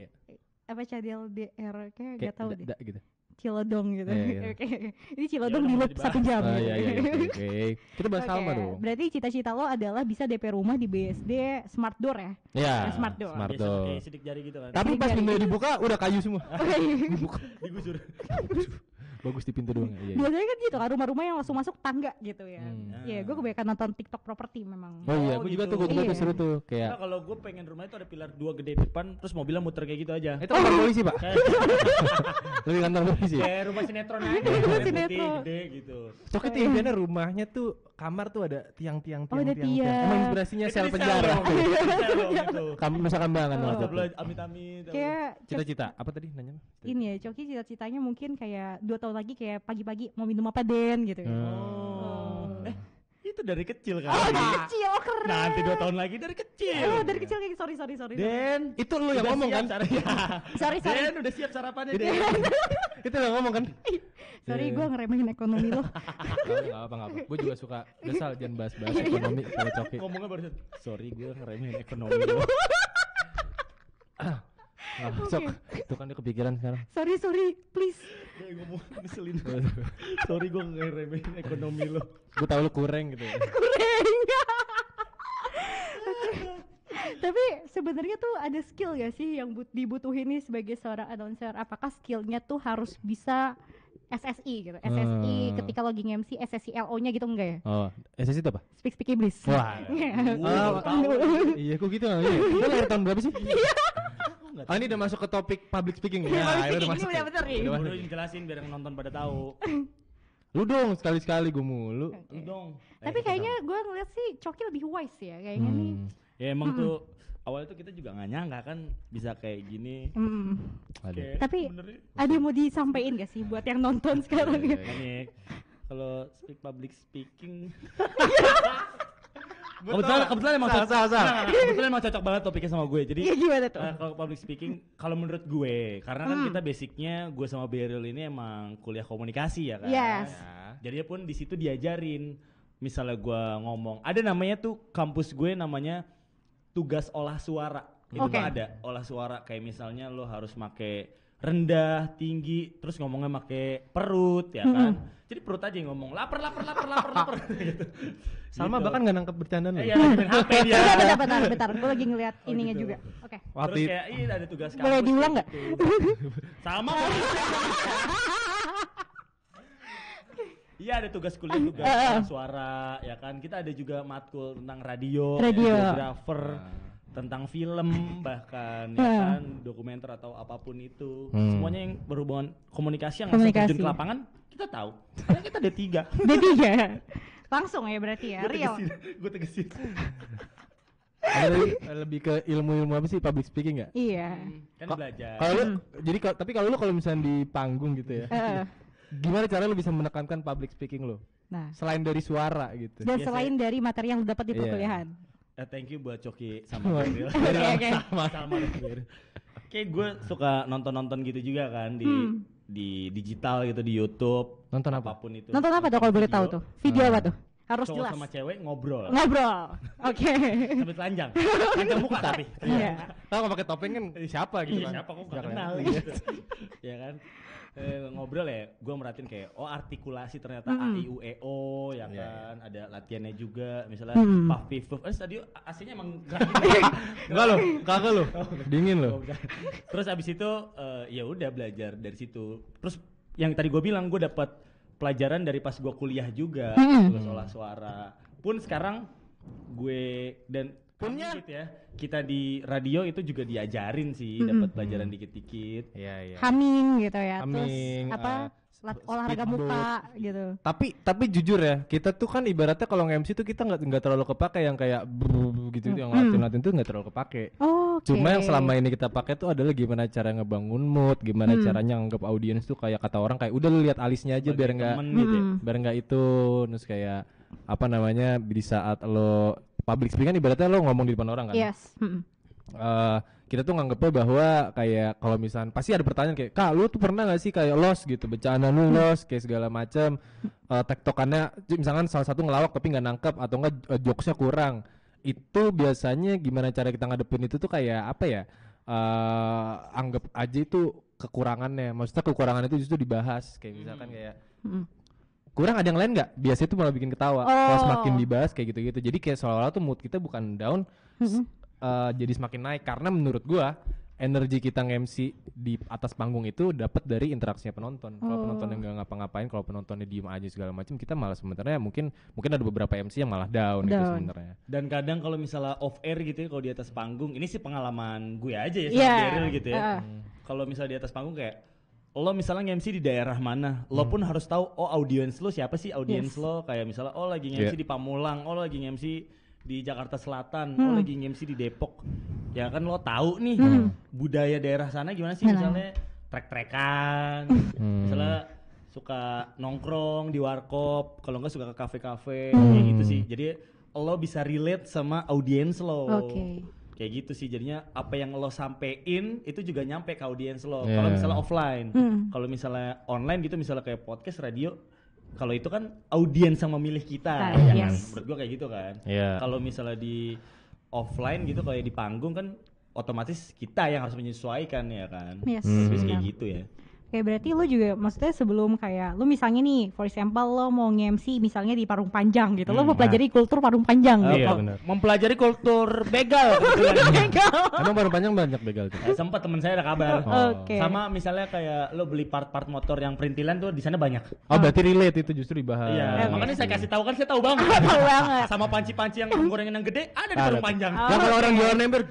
Speaker 1: Apa cadel d r kayak nggak tahu deh. gitu. Cilodong gitu. Yeah, iya, iya. yeah. Ini Cilodong yeah, di loop satu jam. Uh, oh, gitu. Iya, yeah, yeah,
Speaker 3: Okay. Kita bahas okay. Salma dong.
Speaker 1: Berarti cita-cita lo adalah bisa DP rumah di BSD Smart Door ya? Yeah,
Speaker 3: ya smart Door. Smart Door. Kayak sidik jari gitu kan. Tapi pas pintunya dibuka udah kayu semua. Oh, dibuka,
Speaker 1: digusur.
Speaker 3: bagus di pintu doang. Ya? Iya, iya,
Speaker 1: Biasanya kan gitu kan rumah-rumah yang langsung masuk tangga gitu ya. Hmm. Nah. Iya, hmm. gue kebanyakan nonton TikTok properti memang. Oh iya, gue gitu. juga
Speaker 3: tuh gue juga tuh seru tuh kayak.
Speaker 2: Nah, kalau gue pengen rumah itu ada pilar dua gede di depan terus mobilnya muter kayak gitu aja. Eh, itu kantor polisi, Pak. Gitu.
Speaker 3: Lebih kantor polisi. Kayak
Speaker 2: rumah sinetron aja. Rumah sinetron. Gede gitu.
Speaker 3: Cokit impiannya rumahnya tuh kamar tuh ada tiang-tiang tiang. tiang tiang tiang. tiang. Emang inspirasinya sel penjara. Gitu. Kamu tiang tiang tiang tiang Amit-amit.
Speaker 1: Kayak cita-cita. Apa tadi nanya? Ini ya, Coki cita-citanya mungkin kayak dua tahun lagi kayak pagi-pagi mau minum apa Den gitu. Hmm. Oh
Speaker 2: itu dari kecil kan. Oh, dari kecil, oh, keren. Nanti dua tahun lagi dari kecil. Oh,
Speaker 1: dari kecil kayak sorry sorry sorry. Den,
Speaker 2: itu lu yang ngomong kan? Cara, ya.
Speaker 1: sorry sorry. Den udah siap sarapannya Den.
Speaker 3: itu yang ngomong kan?
Speaker 1: sorry, gue ngeremehin ekonomi lo.
Speaker 3: Gak apa apa. Gue juga suka dasar jangan bahas-bahas iya, iya. ekonomi kalau coki. Ngomongnya barusan. Sorry, gue ngeremehin ekonomi lo. Nah, Okay. Tuh kan dia kepikiran sekarang.
Speaker 2: Sorry, sorry, please. sorry gue ngomong ngeselin. sorry gue ngeremehin
Speaker 3: ekonomi lo. gue tau lo kurang gitu ya. kurang.
Speaker 1: Tapi sebenarnya tuh ada skill ya sih yang but dibutuhin nih sebagai seorang announcer? Apakah skillnya tuh harus bisa SSI gitu. SSI hmm. ketika logging MC SSI LO-nya gitu enggak ya?
Speaker 3: Oh, SSI itu apa? Speak Speak Iblis. Wah.
Speaker 1: Iya. Oh,
Speaker 3: iya kok gitu. Iya. Lu lahir tahun berapa sih? Iya banget. Ah, ini udah masuk ke topik public speaking ya. Nah, udah masuk. ini udah
Speaker 2: bener nih. Udah jelasin biar nonton pada tahu.
Speaker 3: Lu dong sekali-sekali gue mulu.
Speaker 1: Lu dong. Tapi eh, kayaknya gue ngeliat sih Coki lebih wise ya kayaknya hmm. nih.
Speaker 3: Ya
Speaker 2: emang tuh awalnya tuh kita juga gak nyangka kan bisa kayak gini. Hmm. Tapi
Speaker 1: ada mau disampaikan gak sih buat yang nonton iya, sekarang? Iya,
Speaker 2: iya. Kalau speak public speaking kebetulan kebetulan emang cocok. Salah, salah. Kebetulan emang cocok banget topiknya sama gue. Jadi iya, gimana tuh? Uh, kalau public speaking kalau menurut gue karena kan hmm. kita basicnya gue sama Beryl ini emang kuliah komunikasi ya kan. Yes. Nah, jadi pun di situ diajarin misalnya gue ngomong ada namanya tuh kampus gue namanya tugas olah suara itu okay. ada olah suara kayak misalnya lo harus make rendah tinggi terus ngomongnya make perut ya hmm. kan -hmm jadi perut aja yang ngomong lapar lapar lapar lapar lapar
Speaker 3: gitu. Salma gitu. bahkan nggak nangkep bercandaan ya. Iya, HP dia. Bentar, bentar, bentar,
Speaker 1: bentar. Gue lagi ngeliat oh, ininya gitu. juga. Oke. Okay. Terus
Speaker 3: kayak ini ada tugas kamu. Boleh
Speaker 1: diulang nggak? Gitu.
Speaker 2: Salma. Iya ada tugas kuliah juga uh, eh, uh. Eh, eh. suara ya kan kita ada juga matkul tentang radio, radio. geografer. Uh ah tentang film bahkan ya hmm. kan dokumenter atau apapun itu hmm. semuanya yang berhubungan komunikasi yang langsung terjun ke lapangan kita tahu karena kita ada tiga ada tiga
Speaker 1: langsung ya berarti ya real
Speaker 2: gue tegesin
Speaker 3: lebih, lebih ke ilmu-ilmu apa sih public speaking nggak?
Speaker 1: Iya. Hmm, kan
Speaker 3: belajar. Kalau hmm. jadi kalo, tapi kalau lu kalau misalnya di panggung gitu ya, uh. gimana cara lu bisa menekankan public speaking lu? Nah. Selain dari suara gitu. Dan selain
Speaker 1: dari materi yang lu dapat di iya. perkuliahan. yeah.
Speaker 3: Uh, thank you buat Coki
Speaker 2: sama Oke iya, oke. Iya, iya. Sama sama Oke, gue suka nonton-nonton gitu juga kan di hmm. di digital gitu di YouTube. Nonton apa? Apapun itu. Nonton apa tuh kalau
Speaker 1: boleh tahu tuh? Video ah. apa tuh? harus cowok jelas. sama
Speaker 2: cewek ngobrol.
Speaker 1: Ngobrol. Oke. Okay. Sambil telanjang.
Speaker 2: Telanjang muka tapi. Iya. Tahu pakai topeng kan siapa gitu kan. Siapa kok enggak kenal kan? gitu. Iya kan? eh, ngobrol ya, gue merhatiin kayak oh artikulasi ternyata hmm. a i u e o ya iya, iya. kan, yeah. ada latihannya juga misalnya hmm. puff piff puff. Eh tadi aslinya emang enggak lo, kagak lo. Dingin lo. Oh, Terus abis itu uh, ya udah belajar dari situ. Terus yang tadi gue bilang gue dapat pelajaran dari pas gue kuliah juga, hmm. gue olah suara. Pun sekarang gue dan punya gitu ya. Kita di radio itu juga diajarin sih, mm -hmm. dapat pelajaran dikit-dikit. ya, ya. Haming gitu ya.
Speaker 1: humming, Terus eh, apa? Uh, olahraga muka gitu.
Speaker 3: Tapi tapi jujur ya, kita tuh kan ibaratnya kalau MC tuh kita nggak nggak terlalu kepake yang kayak gitu gitu yang latihan-latihan tuh nggak terlalu kepake.
Speaker 4: Oh, okay. Cuma yang selama ini
Speaker 3: kita pakai tuh adalah gimana cara ngebangun mood, gimana hmm. caranya nganggap audiens tuh kayak kata orang kayak udah lu lihat alisnya aja Bagi biar nggak gitu ya. biar nggak itu terus kayak apa namanya di saat lo public speaking kan ibaratnya lo ngomong di depan orang kan yes Uh, kita tuh nganggepnya bahwa kayak kalau misalnya pasti ada pertanyaan kayak kak lu tuh pernah gak sih kayak los gitu bencana lu los kayak segala macam uh, eh, tektokannya misalkan salah satu ngelawak tapi nggak nangkep atau enggak uh, eh, jokesnya kurang itu biasanya gimana cara kita ngadepin itu tuh kayak apa ya uh, anggap aja itu kekurangannya maksudnya kekurangan itu justru dibahas kayak misalkan kayak kurang ada yang lain nggak biasanya itu malah bikin ketawa oh. kalau semakin dibahas kayak gitu-gitu jadi kayak seolah-olah tuh mood kita bukan down mm uh, jadi semakin naik karena menurut gua energi kita nge-MC di atas panggung itu dapat dari interaksinya penonton. Kalau oh. yang nggak ngapa-ngapain, kalau penontonnya diem aja segala macam, kita malah sebenarnya mungkin mungkin ada beberapa MC yang malah down, gitu down. gitu sebenarnya. Dan kadang kalau misalnya off air gitu ya,
Speaker 2: kalau di atas panggung, ini sih pengalaman gue aja ya sama yeah. Daryl gitu ya. Uh. Kalau misalnya di atas panggung kayak lo misalnya MC di daerah mana, lo hmm. pun harus tahu oh audiens lo siapa sih audiens yes. lo kayak misalnya oh lagi MC yeah. di Pamulang, oh lagi MC di Jakarta Selatan, oh, hmm. oh lagi MC di Depok. Ya kan lo tahu nih hmm. budaya daerah sana gimana sih misalnya trek-trekan, hmm. misalnya hmm. suka nongkrong di warkop, kalau enggak suka ke kafe-kafe hmm. kayak gitu sih. Jadi lo bisa relate sama audiens lo. Okay kayak gitu sih jadinya apa yang lo sampein itu juga nyampe ke audiens lo yeah. kalau misalnya offline hmm. kalau misalnya online gitu misalnya kayak podcast radio kalau itu kan audiens yang memilih kita uh, ya kan? yes. kan menurut gua kayak gitu kan yeah. kalau misalnya di offline gitu kayak di panggung kan otomatis kita yang harus menyesuaikan ya kan yes. hmm. kayak gitu ya
Speaker 1: Kayak berarti lo juga maksudnya sebelum kayak lo misalnya nih for example lo mau nge misalnya di Parung Panjang gitu. Hmm, lo mempelajari nah. kultur Parung Panjang oh, gitu. Iya, bener. Mempelajari
Speaker 2: kultur begal.
Speaker 3: begal. Emang Parung Panjang banyak begal tuh.
Speaker 2: Eh, sempat teman saya ada kabar. Oh. Okay. Sama misalnya kayak lo beli part-part motor yang perintilan tuh di sana banyak. Oh, oh
Speaker 3: berarti relate itu justru dibahas. Iya, okay. makanya
Speaker 2: saya kasih tahu kan saya tahu banget. tahu banget. Sama panci-panci yang gorengin yang gede ada di Parung Panjang. Lah kalau orang jualan
Speaker 3: ember,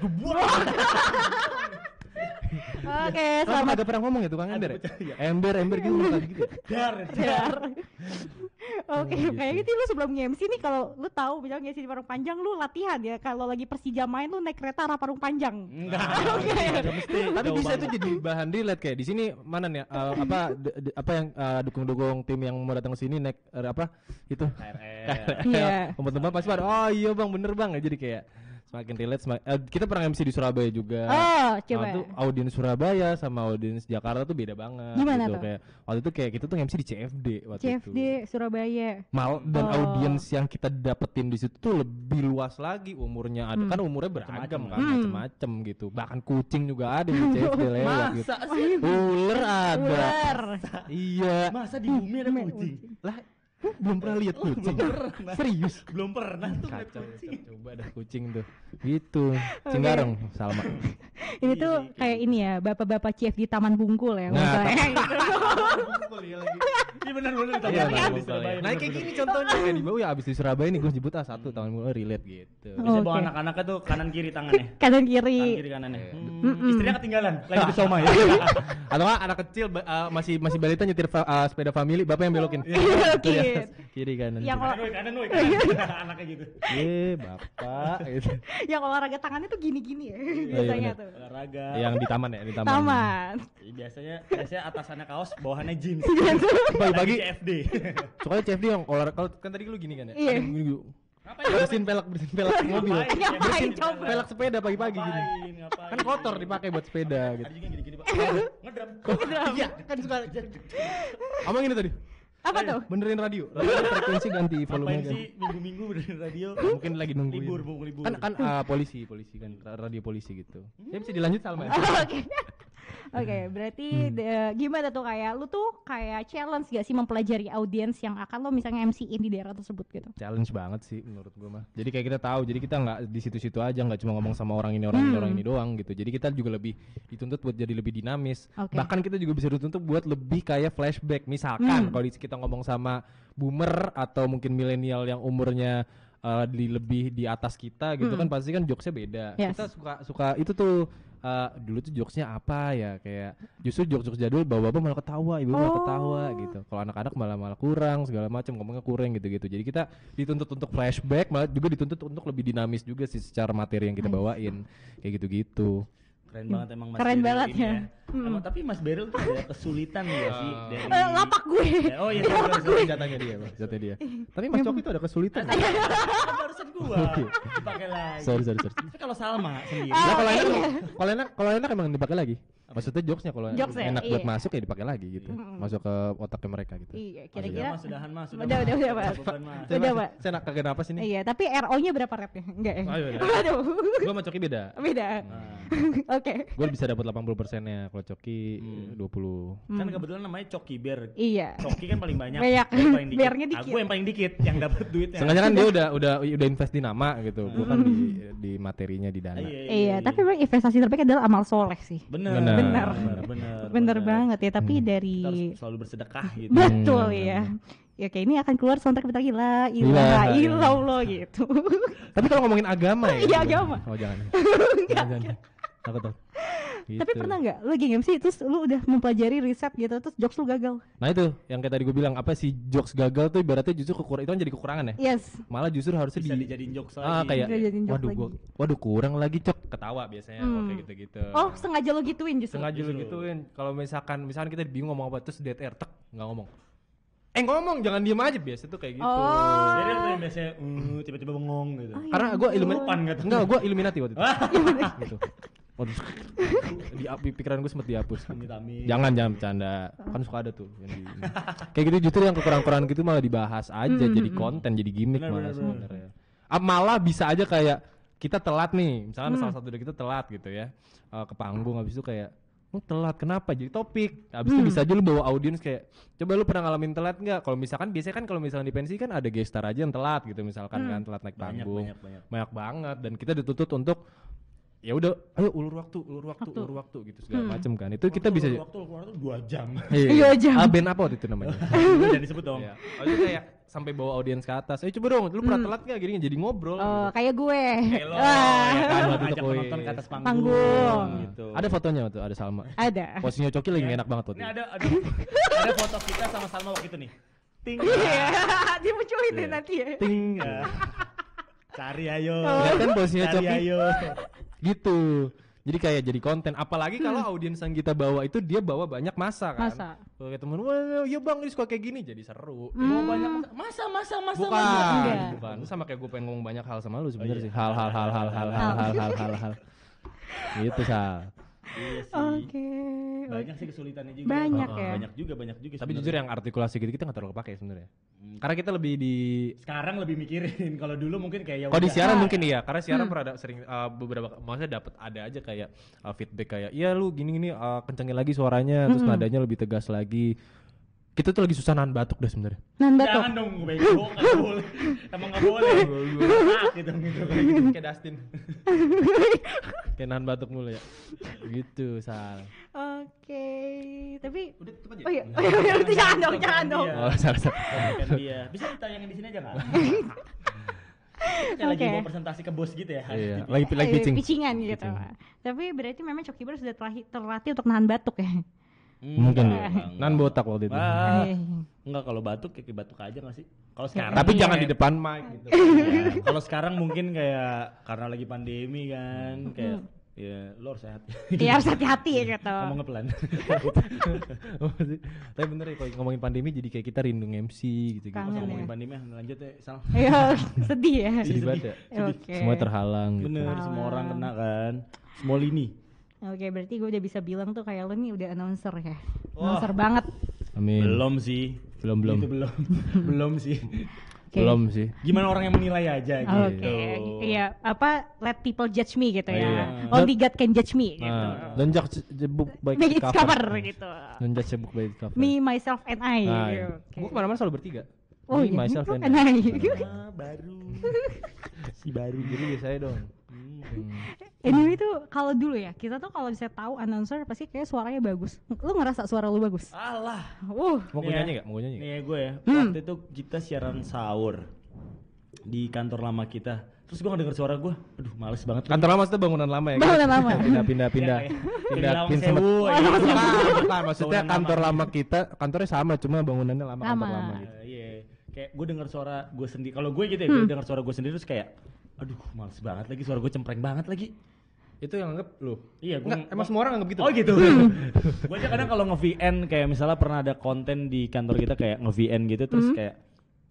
Speaker 3: Oke, iya. selamat. Ada pernah ngomong ya tukang ember. Ya? Iya. Ember, ember gitu tadi iya. gitu. Ya? Dar, dar.
Speaker 1: Oke, kayak gitu lu sebelum nge-MC nih kalau lu tahu misalnya nge-MC di Parung Panjang lu latihan ya kalau lagi Persija main lu naik kereta arah Parung Panjang. Enggak. Oke.
Speaker 3: Tapi bisa itu jadi bahan relate kayak di sini mana nih eh, apa apa yang eh, dukung-dukung tim yang mau datang ke sini naik eh, apa itu KRL. Iya. Teman-teman pasti pada oh iya Bang bener Bang jadi kayak semakin relate semakin, uh, eh, kita pernah MC di Surabaya juga oh coba nah, audiens Surabaya sama audiens Jakarta tuh beda banget gimana gitu. tuh kayak waktu itu kayak kita tuh MC di CFD waktu CFD
Speaker 1: itu. Surabaya
Speaker 3: mal dan oh. audiens yang kita dapetin di situ tuh lebih luas lagi umurnya ada hmm. kan umurnya beragam macem -macem. kan hmm. macem-macem gitu bahkan kucing juga ada di CFD lewat gitu sih? ular ada ular iya masa di bumi ada kucing lah belum pernah lihat oh, kucing. Belum pernah. Serius. Belum pernah tuh Kacau, kucing. Coba ada kucing tuh. Gitu. Cenggareng Salma.
Speaker 1: ini tuh kayak ini gitu. ya, bapak-bapak chef di Taman Bungkul ya. Nah,
Speaker 4: iya, Bungkul ya lagi.
Speaker 3: Ini iya, benar benar di iya, Taman Bungkul Naik kayak gini contohnya kayak di bawah ya abis di Surabaya nih gue sebut ah satu Taman Bungkul relate gitu. Bisa bawa
Speaker 2: anak-anaknya tuh kanan kiri
Speaker 1: tangannya. kanan kiri. Kanan kiri kanannya. Hmm. Istrinya ketinggalan
Speaker 3: lagi di Soma ya. Atau anak kecil eh, masih masih balita nyetir eh, sepeda family, bapak yang belokin. Belokin. Gitu ya kiri kanan yang
Speaker 1: kalau kanan woi iya. nah, anaknya gitu
Speaker 3: eh bapak gitu.
Speaker 1: yang olahraga tangannya tuh gini-gini ya iya, biasanya tuh olahraga yang di
Speaker 3: taman ya di taman taman
Speaker 2: biasanya biasanya atasannya kaos bawahannya jeans iya,
Speaker 3: bagi-bagi CFD soalnya CFD yang olahraga kalau kan tadi lu gini kan ya iya bersihin pelek bersihin pelek mobil bersihin coba pelek sepeda pagi-pagi gini
Speaker 4: gitu.
Speaker 2: kan
Speaker 3: kotor dipakai buat sepeda gitu ngedram ngedram
Speaker 2: iya kan suka
Speaker 3: ngomong ini tadi apa iya, iya. tuh? Benerin radio. Radio frekuensi ganti volume ganti. Kan.
Speaker 2: minggu-minggu benerin radio? Mungkin lagi nunggu. Libur, bu,
Speaker 3: libur. Kan kan uh, polisi, polisi kan radio polisi gitu. Hmm. Ya bisa dilanjut Salma.
Speaker 1: Oke. Oke, okay, berarti hmm. de, gimana tuh kayak lu tuh kayak challenge gak sih mempelajari audiens yang akan lo misalnya MC-in di daerah tersebut gitu?
Speaker 3: Challenge banget sih menurut gue mah. Jadi kayak kita tahu, jadi kita nggak di situ-situ aja, nggak cuma ngomong sama orang ini orang hmm. ini orang hmm. ini doang gitu. Jadi kita juga lebih dituntut buat jadi lebih dinamis. Okay. Bahkan kita juga bisa dituntut buat lebih kayak flashback. Misalkan hmm. kalau kita ngomong sama boomer atau mungkin milenial yang umurnya uh, di lebih di atas kita gitu hmm. kan pasti kan jokesnya beda. Yes. Kita suka suka itu tuh uh, dulu tuh jokesnya apa ya kayak justru jokes-jokes jadul bapak-bapak malah ketawa ibu oh. malah ketawa oh. gitu kalau anak-anak malah malah kurang segala macam ngomongnya kurang gitu-gitu jadi kita dituntut untuk flashback malah juga dituntut untuk lebih dinamis juga sih secara materi yang kita bawain kayak gitu-gitu Keren banget hmm. emang Mas
Speaker 2: Keren Beryl banget ini ya. ya. Hmm. Emang, tapi Mas Beril tuh ada kesulitan ya sih oh. dari uh, lapak gue. Ya, oh iya, lapak gue.
Speaker 3: Jatanya dia, Jatanya dia. Iya. Tapi Mas Coki tuh ada kesulitan.
Speaker 2: Barusan gue. Oke. Dipakai lagi. Sorry, sorry, sorry. Tapi kalau Salma sendiri. Ah, nah, kalau iya. enak
Speaker 3: kalau enak kalau enak emang dipakai lagi. Maksudnya jokesnya kalau jokes ya? enak iya. buat masuk ya dipakai lagi gitu. Mm -hmm. Masuk ke otaknya mereka gitu.
Speaker 1: Iya, kira-kira. Mas, Han Mas. Sudah, sudah, sudah, Mas. Sudah, Pak.
Speaker 3: Saya nak kagak napas ini.
Speaker 1: Iya, tapi RO-nya berapa ya? Enggak ya. Oh, iya, iya.
Speaker 3: Aduh. Gua sama Coki beda.
Speaker 1: Beda. Nah. Oke. Okay.
Speaker 3: Gua bisa dapat 80%-nya kalau Coki hmm. 20. Kan
Speaker 2: hmm. kebetulan namanya Coki Bear. Iya. Coki kan paling banyak. Banyak. Bearnya nah, dikit. Aku yang
Speaker 3: paling dikit yang dapat duitnya. Sengaja kan dia udah udah udah invest di nama gitu. Bukan di hmm. di materinya di dana.
Speaker 1: Ah, iya, iya, tapi memang investasi terbaik adalah amal soleh sih. Benar benar. Benar, benar, banget ya, tapi hmm. dari Kita selalu bersedekah gitu. Betul hmm. ya. Ya kayak ini akan keluar soundtrack kita gila, gila gila iya. Allah gitu.
Speaker 3: Tapi kalau ngomongin agama ya. Iya agama. Oh jangan. Enggak. Takut takut gitu. Tapi pernah
Speaker 1: nggak lu geng sih terus lu udah mempelajari riset gitu terus jokes lu gagal?
Speaker 3: Nah itu yang kayak tadi gue bilang apa sih jokes gagal tuh ibaratnya justru kekurangan itu kan jadi kekurangan ya? Yes. Malah justru harusnya bisa di... dijadiin jokes ah, lagi. kayak jokes waduh lagi. gua waduh kurang lagi cok ketawa biasanya hmm. kayak gitu-gitu. Oh,
Speaker 1: sengaja lu gituin justru. Sengaja lu gituin.
Speaker 3: Kalau misalkan misalkan kita bingung ngomong apa terus dead air tek nggak ngomong. Eh ngomong jangan diem aja biasa tuh kayak gitu. Oh. Jadi yang biasanya mm, tiba-tiba bengong gitu. Oh, iya. Karena gue gitu. gitu. illuminati. Enggak, gue iluminati waktu itu. gitu. Waduh, di, api pikiran gue sempet dihapus. Jangan jangan bercanda. Kan suka ada tuh yang di, Kayak gitu justru yang kekurangan-kekurangan gitu malah dibahas aja mm jadi konten, jadi gimmick bener, malah sebenarnya. Malah bisa aja kayak kita telat nih, misalnya hmm. salah satu dari kita telat gitu ya. Uh, ke panggung habis itu kayak lu telat kenapa jadi topik habis hmm. itu mm. bisa aja lu bawa audiens kayak coba lu pernah ngalamin telat nggak kalau misalkan biasanya kan kalau misalnya di pensi kan ada gestar aja yang telat gitu misalkan hmm. kan telat naik banyak, panggung banyak, banyak. banyak banget dan kita dituntut untuk ya udah ayo ulur waktu ulur waktu, waktu. ulur waktu gitu segala hmm. macam kan itu waktu, kita bisa ulur waktu ulur waktu dua jam iya, iya, iya. jam ah, band apa waktu itu namanya jadi iya, disebut dong ya. itu kayak sampai bawa audiens ke atas eh coba dong lu pernah hmm. telat gak gini jadi ngobrol
Speaker 1: oh, gitu. kayak gue Hello,
Speaker 3: ah. ya kan, ajak penonton ke atas panggung, Hmm. gitu ada fotonya tuh ada Salma ada posisinya coki lagi enak banget tuh ini
Speaker 2: ada ada, ada foto kita sama Salma waktu itu nih ting iya dia munculin nanti ya ting
Speaker 3: cari ayo oh. lihat kan posisinya coki ayo gitu jadi kayak jadi konten apalagi hmm. kalau audiens yang kita bawa itu dia bawa banyak masa kan masa. kayak temen wah ya bang ini suka kayak gini jadi seru hmm.
Speaker 2: mau banyak masa masa masa bukan masa.
Speaker 3: bukan iya. sama kayak gue pengen ngomong banyak hal sama lu sebenarnya oh, iya. sih hal hal hal hal hal hal hal hal hal hal gitu sal
Speaker 4: Iya oke. Okay,
Speaker 3: banyak sih kesulitannya juga. Banyak ya. Banyak juga, banyak juga. Tapi sebenernya. jujur yang artikulasi gitu kita nggak terlalu pakai sebenarnya. Hmm. Karena kita lebih di sekarang lebih mikirin. Kalau dulu mungkin kayak ya Kalau di siaran ah. mungkin iya, karena siaran hmm. pernah sering uh, beberapa maksudnya dapat ada aja kayak uh, feedback kayak, "Iya lu gini-gini uh, kencengin lagi suaranya, hmm. terus nadanya lebih tegas lagi." kita tuh lagi susah nahan batuk deh sebenarnya. Nahan batuk. Jangan dong, gue bego, boleh. Emang gak boleh. Nah, gitu gitu kayak gitu kayak Dustin. kayak nahan batuk mulu ya. Gitu, Sal. Oke,
Speaker 4: okay.
Speaker 2: tapi udah tutup Oh iya, oh, iya, iya. jangan, jangan dong, jangan dong. Iya. Oh, salah salah. dia. Iya. Bisa ditayangin di sini aja enggak?
Speaker 1: Kayak lagi mau
Speaker 2: presentasi ke bos gitu ya. Iya, lagi lagi iya, pitching. Pitchingan
Speaker 1: gitu. Tapi berarti memang Bros sudah terlatih untuk nahan batuk ya. Hmm,
Speaker 4: mungkin
Speaker 2: ya.
Speaker 3: Nan botak waktu
Speaker 2: itu. Ah, enggak kalau batuk kayak batuk aja gak sih? Kalau iya. sekarang Tapi jangan di depan mic gitu. ya. Kalau sekarang mungkin kayak karena lagi pandemi kan kayak ya lo harus sehat iya harus hati-hati ya gitu ngomong ngeplan
Speaker 3: tapi bener ya kalau ngomongin pandemi jadi kayak kita rindu MC gitu gitu kalau ngomongin ya. pandemi ah,
Speaker 2: lanjut ya salah iya sedih ya sedih banget ya semua terhalang gitu. bener semua orang kena kan semua lini
Speaker 1: Oke, okay, berarti gue udah bisa bilang tuh kayak lo nih udah announcer ya. Announcer banget.
Speaker 2: Amin. Belum sih. Belum belum. Itu belum. belum sih. Okay. Belum sih. Gimana orang yang menilai
Speaker 3: aja gitu. Oke. Okay.
Speaker 1: Iya, apa let people judge me gitu ya. Iya. oh, ya. Yeah. Only God can judge me gitu. Uh,
Speaker 3: don't judge the book by its cover. cover gitu. Don't judge the book by cover.
Speaker 1: Me myself and I. Nah, gitu. Iya. Okay. Gue kemana-mana selalu bertiga.
Speaker 3: Oh, me, iya, myself and kan?
Speaker 1: I. Ah, baru.
Speaker 3: si baru jadi saya dong. Hmm.
Speaker 1: anyway itu kalau dulu ya kita tuh kalau bisa tahu announcer pasti kayak suaranya bagus. Lu ngerasa suara lu bagus? Allah. Uh. Mau gue ya. nyanyi gak?
Speaker 2: Mau gue nyanyi? Nih ya gue ya. Hmm. Waktu itu kita siaran sahur di kantor lama kita. Terus gue denger suara gue, aduh males banget. Kantor lama itu bangunan
Speaker 3: lama ya? Bangunan kan? lama. Pindah pindah pindah. Iya, pindah pindah. Iya. Maksudnya, maksudnya kantor lama gitu. kita, kantornya sama cuma bangunannya lama, kantor lama gitu.
Speaker 2: yeah. Iya. Kayak gue denger suara gue sendiri. Kalau gue gitu ya, gue hmm. denger suara gue sendiri terus kayak aduh males banget lagi suara gue cempreng banget lagi
Speaker 3: itu yang anggap lu iya gue Nggak, emang semua orang anggap gitu oh gitu hmm.
Speaker 2: gue aja kadang kalau nge VN kayak misalnya pernah ada konten di kantor kita kayak nge VN gitu terus hmm. kayak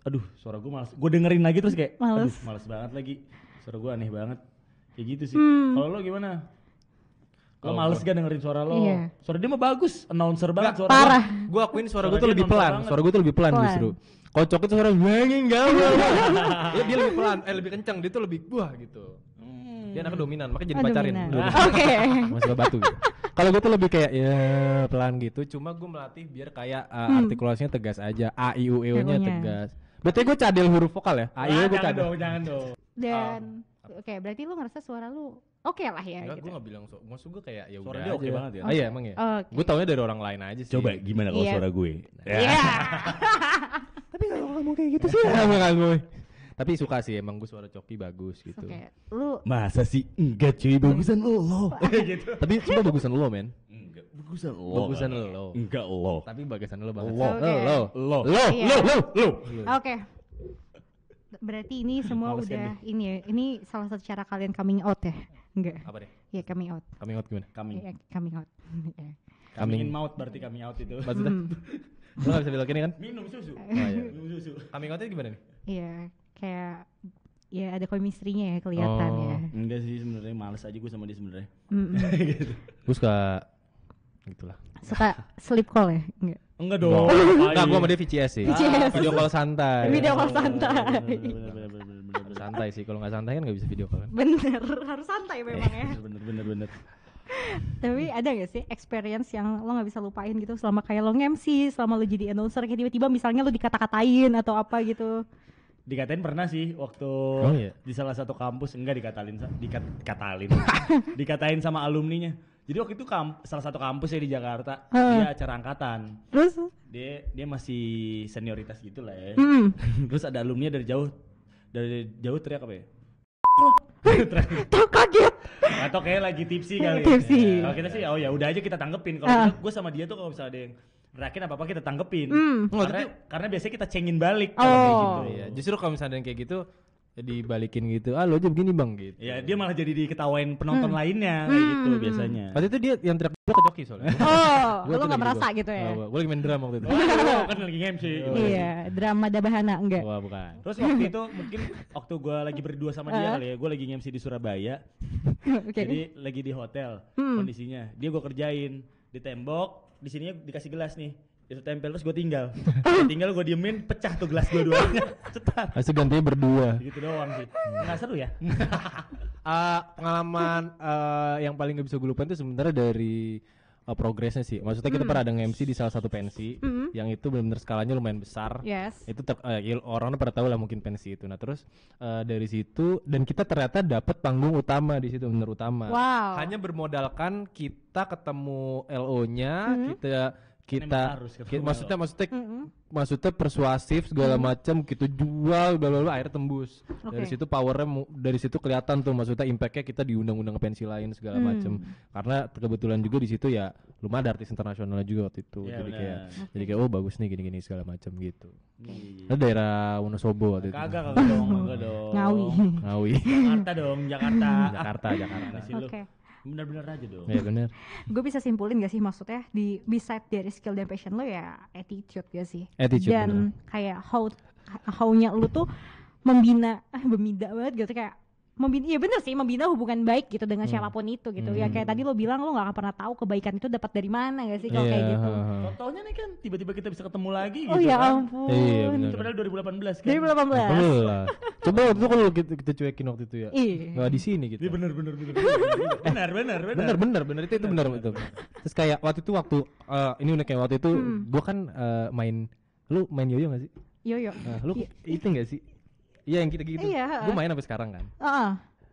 Speaker 2: aduh suara gue males gue dengerin lagi terus kayak males. aduh males banget lagi suara gue aneh banget kayak gitu sih hmm. kalau lo gimana Lo males gak dengerin suara lo? Iya. Suara dia mah bagus, announcer banget Nggak, suara
Speaker 3: parah. Gue akuin suara, suara gue tuh lebih pelan, suara gue tuh lebih pelan, pelan. justru kocok itu suara banyak gak ya, dia lebih pelan eh lebih kencang dia tuh lebih buah gitu hmm. dia anak dominan makanya jadi pacarin oke Masalah batu gitu. kalau gue tuh lebih kayak ya pelan gitu cuma gue melatih biar kayak uh, hmm. artikulasinya tegas aja a i u e o nya tegas berarti gue cadel huruf vokal ya a i u gue cadel jangan dong
Speaker 1: dan um, oke okay, berarti lu ngerasa suara lu oke okay lah ya Enggak,
Speaker 3: gitu. gue gak bilang so maksud gue kayak ya udah. dia oke okay banget ya okay. ah iya emang ya okay. gue taunya dari orang lain aja sih coba gimana kalau yeah. suara gue Iya. yeah.
Speaker 2: kok kamu kayak gitu sih? Bukan
Speaker 3: gue. Tapi suka sih emang gue suara Coki bagus gitu. Oke. Ya? Lu
Speaker 2: Masa sih enggak cuy
Speaker 3: bagusan lo. gitu. Tapi cuma bagusan lo men. Enggak. Bagusan lo. Bagusan lo. Enggak lo. Tapi bagusan lo banget. Lo. Lo. Lo. Lo. Lo. Iya. Lo. Lo. Oke.
Speaker 1: Berarti ini semua udah kan ini ya. Ini salah satu cara kalian coming out ya? Enggak. Apa deh? Iya coming out. Coming out gimana? Coming. Iya, coming out. Iya. Coming in
Speaker 2: maut berarti coming out itu. Maksudnya hmm.
Speaker 1: Lo gak bisa belok kiri kan? Minum susu. Oh, iya.
Speaker 2: Minum
Speaker 3: susu. Coming out gimana nih?
Speaker 1: Iya, kayak ya ada chemistry ya kelihatan oh. ya.
Speaker 2: Enggak sih sebenarnya males aja gue sama dia sebenarnya. Mm gitu.
Speaker 3: Gue suka gitulah.
Speaker 1: Suka sleep call ya? Enggak. Enggak dong.
Speaker 3: Enggak, gue sama dia VCS sih. VCS. Video call santai. Video call
Speaker 1: santai.
Speaker 3: Santai sih, kalau nggak santai kan nggak bisa video call.
Speaker 1: Kan? Bener, harus santai memang ya.
Speaker 3: Bener, bener, bener
Speaker 1: tapi hmm. ada gak sih experience yang lo gak bisa lupain gitu selama kayak lo nge MC selama lo jadi announcer kayak tiba-tiba misalnya lo dikata-katain atau apa gitu
Speaker 2: dikatain pernah sih waktu oh, iya? di salah satu kampus enggak dikatalin dikat dikatain sama alumninya jadi waktu itu kamp, salah satu kampus ya di Jakarta uh. dia acara angkatan terus dia dia masih senioritas gitu lah ya hmm. terus ada alumni dari jauh dari jauh teriak apa ya
Speaker 4: tuh
Speaker 2: kaget atau kayak lagi tipsi kali ya. tipsi ya. kalau kita sih oh ya udah aja kita tanggepin kalau uh. Ah. gue gitu, sama dia tuh kalau misalnya ada yang rakin apa apa kita tanggepin mm. karena, oh, karena biasanya kita cengin balik oh. kalau oh. kayak gitu ya justru kalau
Speaker 3: misalnya ada yang kayak gitu dibalikin gitu ah lo aja begini bang gitu ya dia malah jadi diketawain penonton hmm. lainnya hmm. kayak hmm. gitu biasanya waktu itu dia yang teriak gue ke soalnya oh lo gak merasa gua. Gitu. gitu ya oh, gue lagi main drama waktu itu oh, kan lagi MC oh, iya, iya
Speaker 1: drama dabahana enggak wah bukan terus waktu
Speaker 2: itu mungkin waktu gue lagi berdua sama dia kali ya gue lagi MC di Surabaya
Speaker 1: okay.
Speaker 2: jadi lagi di hotel hmm. kondisinya dia gue kerjain di tembok di sininya dikasih gelas nih itu tempel terus gue tinggal gua tinggal gue diemin pecah tuh gelas gue duanya cetar
Speaker 3: pasti gantinya berdua gitu
Speaker 2: doang sih hmm. nggak seru ya
Speaker 3: uh, pengalaman uh, yang paling gak bisa gue lupain itu sebenarnya dari uh, progresnya sih. Maksudnya kita mm. pernah ada MC di salah satu pensi mm. yang itu benar-benar skalanya lumayan besar. Yes. Itu ter, uh, eh, orang pada tahu lah mungkin pensi itu. Nah, terus uh, dari situ dan kita ternyata dapat panggung utama di situ benar utama. Wow. Hanya bermodalkan kita ketemu LO-nya, mm. kita kita, harus, gitu. kita maksudnya maksudnya mm -hmm. maksudnya persuasif segala mm. macam gitu jual bla bla air tembus okay. dari situ powernya dari situ kelihatan tuh maksudnya impactnya kita diundang undang-undang pensi lain segala mm. macam karena kebetulan juga di situ ya lumayan ada artis internasional juga waktu itu yeah, jadi kayak okay. jadi kayak oh bagus nih gini-gini segala macam gitu okay. Iya. Nah, daerah Wonosobo waktu itu kagak
Speaker 4: kagak dong dong
Speaker 2: Ngawi
Speaker 3: Ngawi Jakarta dong Jakarta Jakarta Jakarta
Speaker 1: okay benar-benar aja dong ya benar gue bisa simpulin gak sih maksudnya di beside dari skill dan passion lo ya attitude gak sih attitude dan bener. kayak how how-nya lo tuh membina eh, bemida banget gitu kayak membina ya bener sih membina hubungan baik gitu dengan hmm. siapapun itu gitu ya hmm. ya kayak tadi lo bilang lo gak nggak pernah tahu kebaikan itu dapat dari mana gak sih kalau yeah. kayak gitu
Speaker 2: contohnya nih kan tiba-tiba kita bisa ketemu lagi oh gitu oh ya kan? ampun
Speaker 3: iya, bener. padahal
Speaker 2: 2018 kan 2018 eh,
Speaker 3: lah coba waktu itu kalau kita, kita cuekin waktu itu ya iya. nggak di sini gitu ya, bener bener bener bener bener bener bener bener bener itu itu bener itu terus kayak waktu itu waktu uh, ini unik kayak waktu itu hmm. gua kan uh, main lu main yoyo gak sih yoyo nah, lu iya. itu gak sih Iya yang kita gitu. Iya. Gue main sampai sekarang kan. Uh -uh.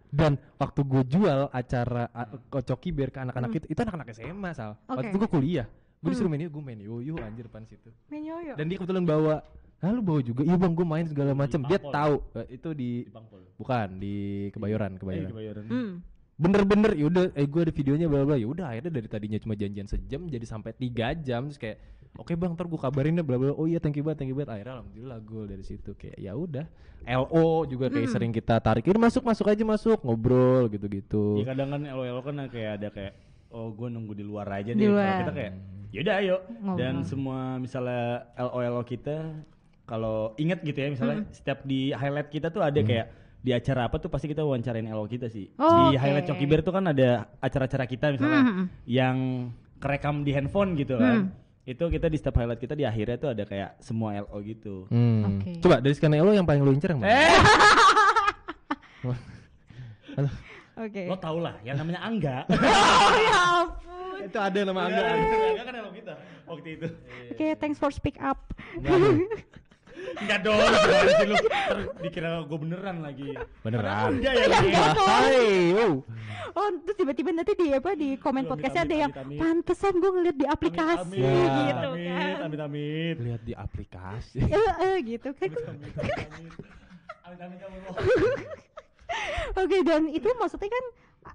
Speaker 3: Dan waktu gue jual acara kocoki biar ke anak-anak hmm. itu, itu anak-anak SMA sal. Okay. Waktu itu gue kuliah, gue disuruh hmm. main gue main yoyo anjir pan situ. Main yoyo. Dan dia kebetulan bawa Nah, lu bawa juga. Iya bang, gue main segala macam. Dia tahu ya? itu di, di bukan di Kebayoran, Kebayoran. Eh, Hmm. Bener-bener, yaudah, eh gue ada videonya bla bla. Yaudah, akhirnya dari tadinya cuma janjian sejam jadi sampai tiga jam terus kayak oke okay bang ntar gue kabarin deh bla bla oh iya thank you banget thank you banget akhirnya alhamdulillah gol dari situ kayak ya udah lo juga kayak hmm. sering kita tarik ini masuk masuk aja masuk ngobrol gitu gitu ya kadang kan
Speaker 2: lo lo kan kayak ada kayak oh gue nunggu di luar aja di deh luar. kita kayak yaudah ayo ngobrol. dan semua misalnya lo lo kita kalau inget gitu ya misalnya hmm. setiap di highlight kita tuh ada hmm. kayak di acara apa tuh pasti kita wawancarain lo kita sih oh, di okay. highlight coki bear tuh kan ada acara-acara kita misalnya hmm. hmm, hmm. yang kerekam di handphone gitu kan hmm itu kita di step highlight kita di akhirnya tuh ada kayak semua LO gitu.
Speaker 3: Hmm. Okay. Coba dari sekian LO yang paling lu incer yang mana? Eh.
Speaker 2: Oke. Okay. Lo tau lah, yang namanya
Speaker 1: Angga. oh ya ampun. itu ada nama iya, Angga. Angga iya,
Speaker 2: iya, kan LO kita waktu itu.
Speaker 1: Oke, okay, thanks for speak up.
Speaker 2: Enggak dong, lu? dikira gue beneran lagi. Beneran. Enggak ya. Iya, Hai.
Speaker 1: Oh, terus tiba-tiba nanti di apa di komen podcastnya ada yang pantesan gue ngeliat di aplikasi gitu kan.
Speaker 2: Ya. Amit amit. Lihat di aplikasi. Eh,
Speaker 1: eh gitu kan. Amit amit Oke, dan itu maksudnya kan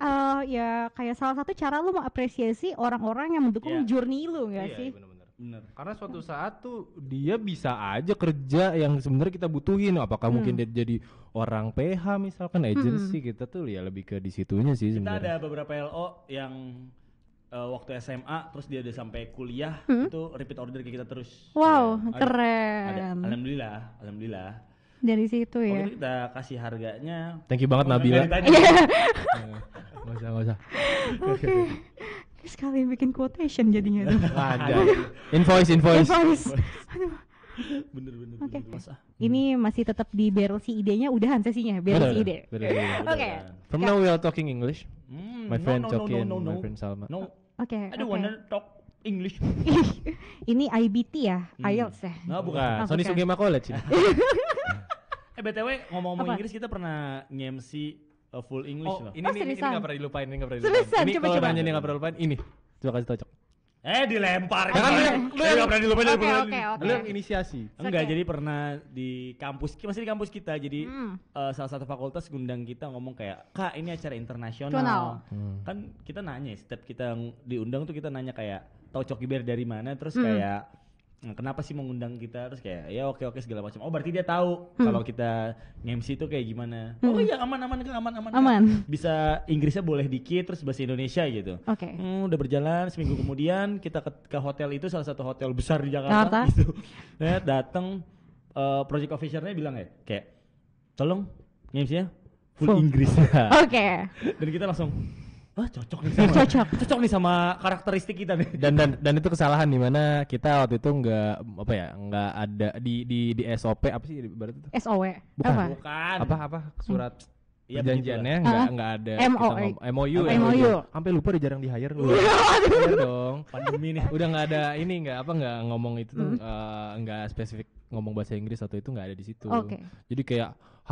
Speaker 1: uh, ya kayak salah satu cara lu mengapresiasi orang-orang yang mendukung yeah. journey lu enggak iya, sih? Iya, Bener
Speaker 3: Bener. Karena suatu saat tuh dia bisa aja kerja yang sebenarnya kita butuhin. Apakah hmm. mungkin dia jadi orang PH misalkan agency hmm. kita gitu tuh ya lebih ke disitunya sih sebenarnya. Kita ada beberapa
Speaker 2: LO yang uh, waktu SMA terus dia udah sampai kuliah hmm? itu repeat order ke kita terus. Wow, ya. keren. Ada, alhamdulillah, alhamdulillah.
Speaker 1: Dari situ ya.
Speaker 2: Waktu kita kasih harganya. Thank you banget oh, Nabila. Iya.
Speaker 3: Enggak usah, enggak usah. Oke
Speaker 1: sekali bikin quotation jadinya tuh. Ada. invoice, invoice. Invoice. Aduh. Bener bener. Oke. Okay. Bener, Ini masih tetap di barrel si idenya udahan sesinya, barrel si ide.
Speaker 3: Oke. From now we are talking English. Hmm, my my friend no, no, no, no, no, my friend Salma. No.
Speaker 1: Oke. Okay, I don't wanna talk English. Ini IBT ya, hmm. IELTS ya. No, nah, bukan. Oh, Sony Sugema
Speaker 3: College.
Speaker 2: eh BTW ngomong-ngomong Inggris kita pernah ngemsi uh, full English oh, loh. Ini, oh, ini, ini, ini gak pernah dilupain, ini gak pernah dilupain. Seriusan, ini kalau nanya ini gak pernah dilupain, ini. Coba kasih tocok. Eh dilempar okay. kan lu yang lu yang pernah dilupain okay, dari okay, Lu inisiasi. Enggak, okay. jadi pernah di kampus masih di kampus kita. Jadi uh, salah satu fakultas ngundang kita ngomong kayak, "Kak, ini acara internasional." Hmm. Kan kita nanya, setiap kita diundang tuh kita nanya kayak, tau Coki Bear dari mana?" Terus hmm. kayak Hmm, kenapa sih mengundang kita terus kayak ya oke oke segala macam oh berarti dia tahu hmm. kalau kita ngemsi itu kayak gimana hmm. oh iya aman aman kan aman aman aman kan. bisa Inggrisnya boleh dikit terus bahasa Indonesia gitu oke okay. hmm, udah berjalan seminggu kemudian kita ke, ke hotel itu salah satu hotel besar di Jakarta, Jakarta. gitu nah, datang uh, eh, project officernya bilang ya kayak tolong ngemsi ya full, full. Inggris oke okay. dan kita langsung wah cocok nih sama cocok cocok
Speaker 3: nih sama karakteristik kita nih dan dan dan itu kesalahan di mana kita waktu itu nggak apa ya nggak ada di di di SOP apa sih berarti itu
Speaker 2: SOW bukan
Speaker 3: apa bukan. apa apa surat hmm. Iya, perjanjiannya nggak nggak ada MO, MOU MOU sampai lupa udah jarang di hire lu dong pandemi nih udah nggak ada ini nggak apa nggak ngomong itu tuh hmm. eh, nggak spesifik ngomong bahasa Inggris atau itu nggak ada di situ okay. jadi kayak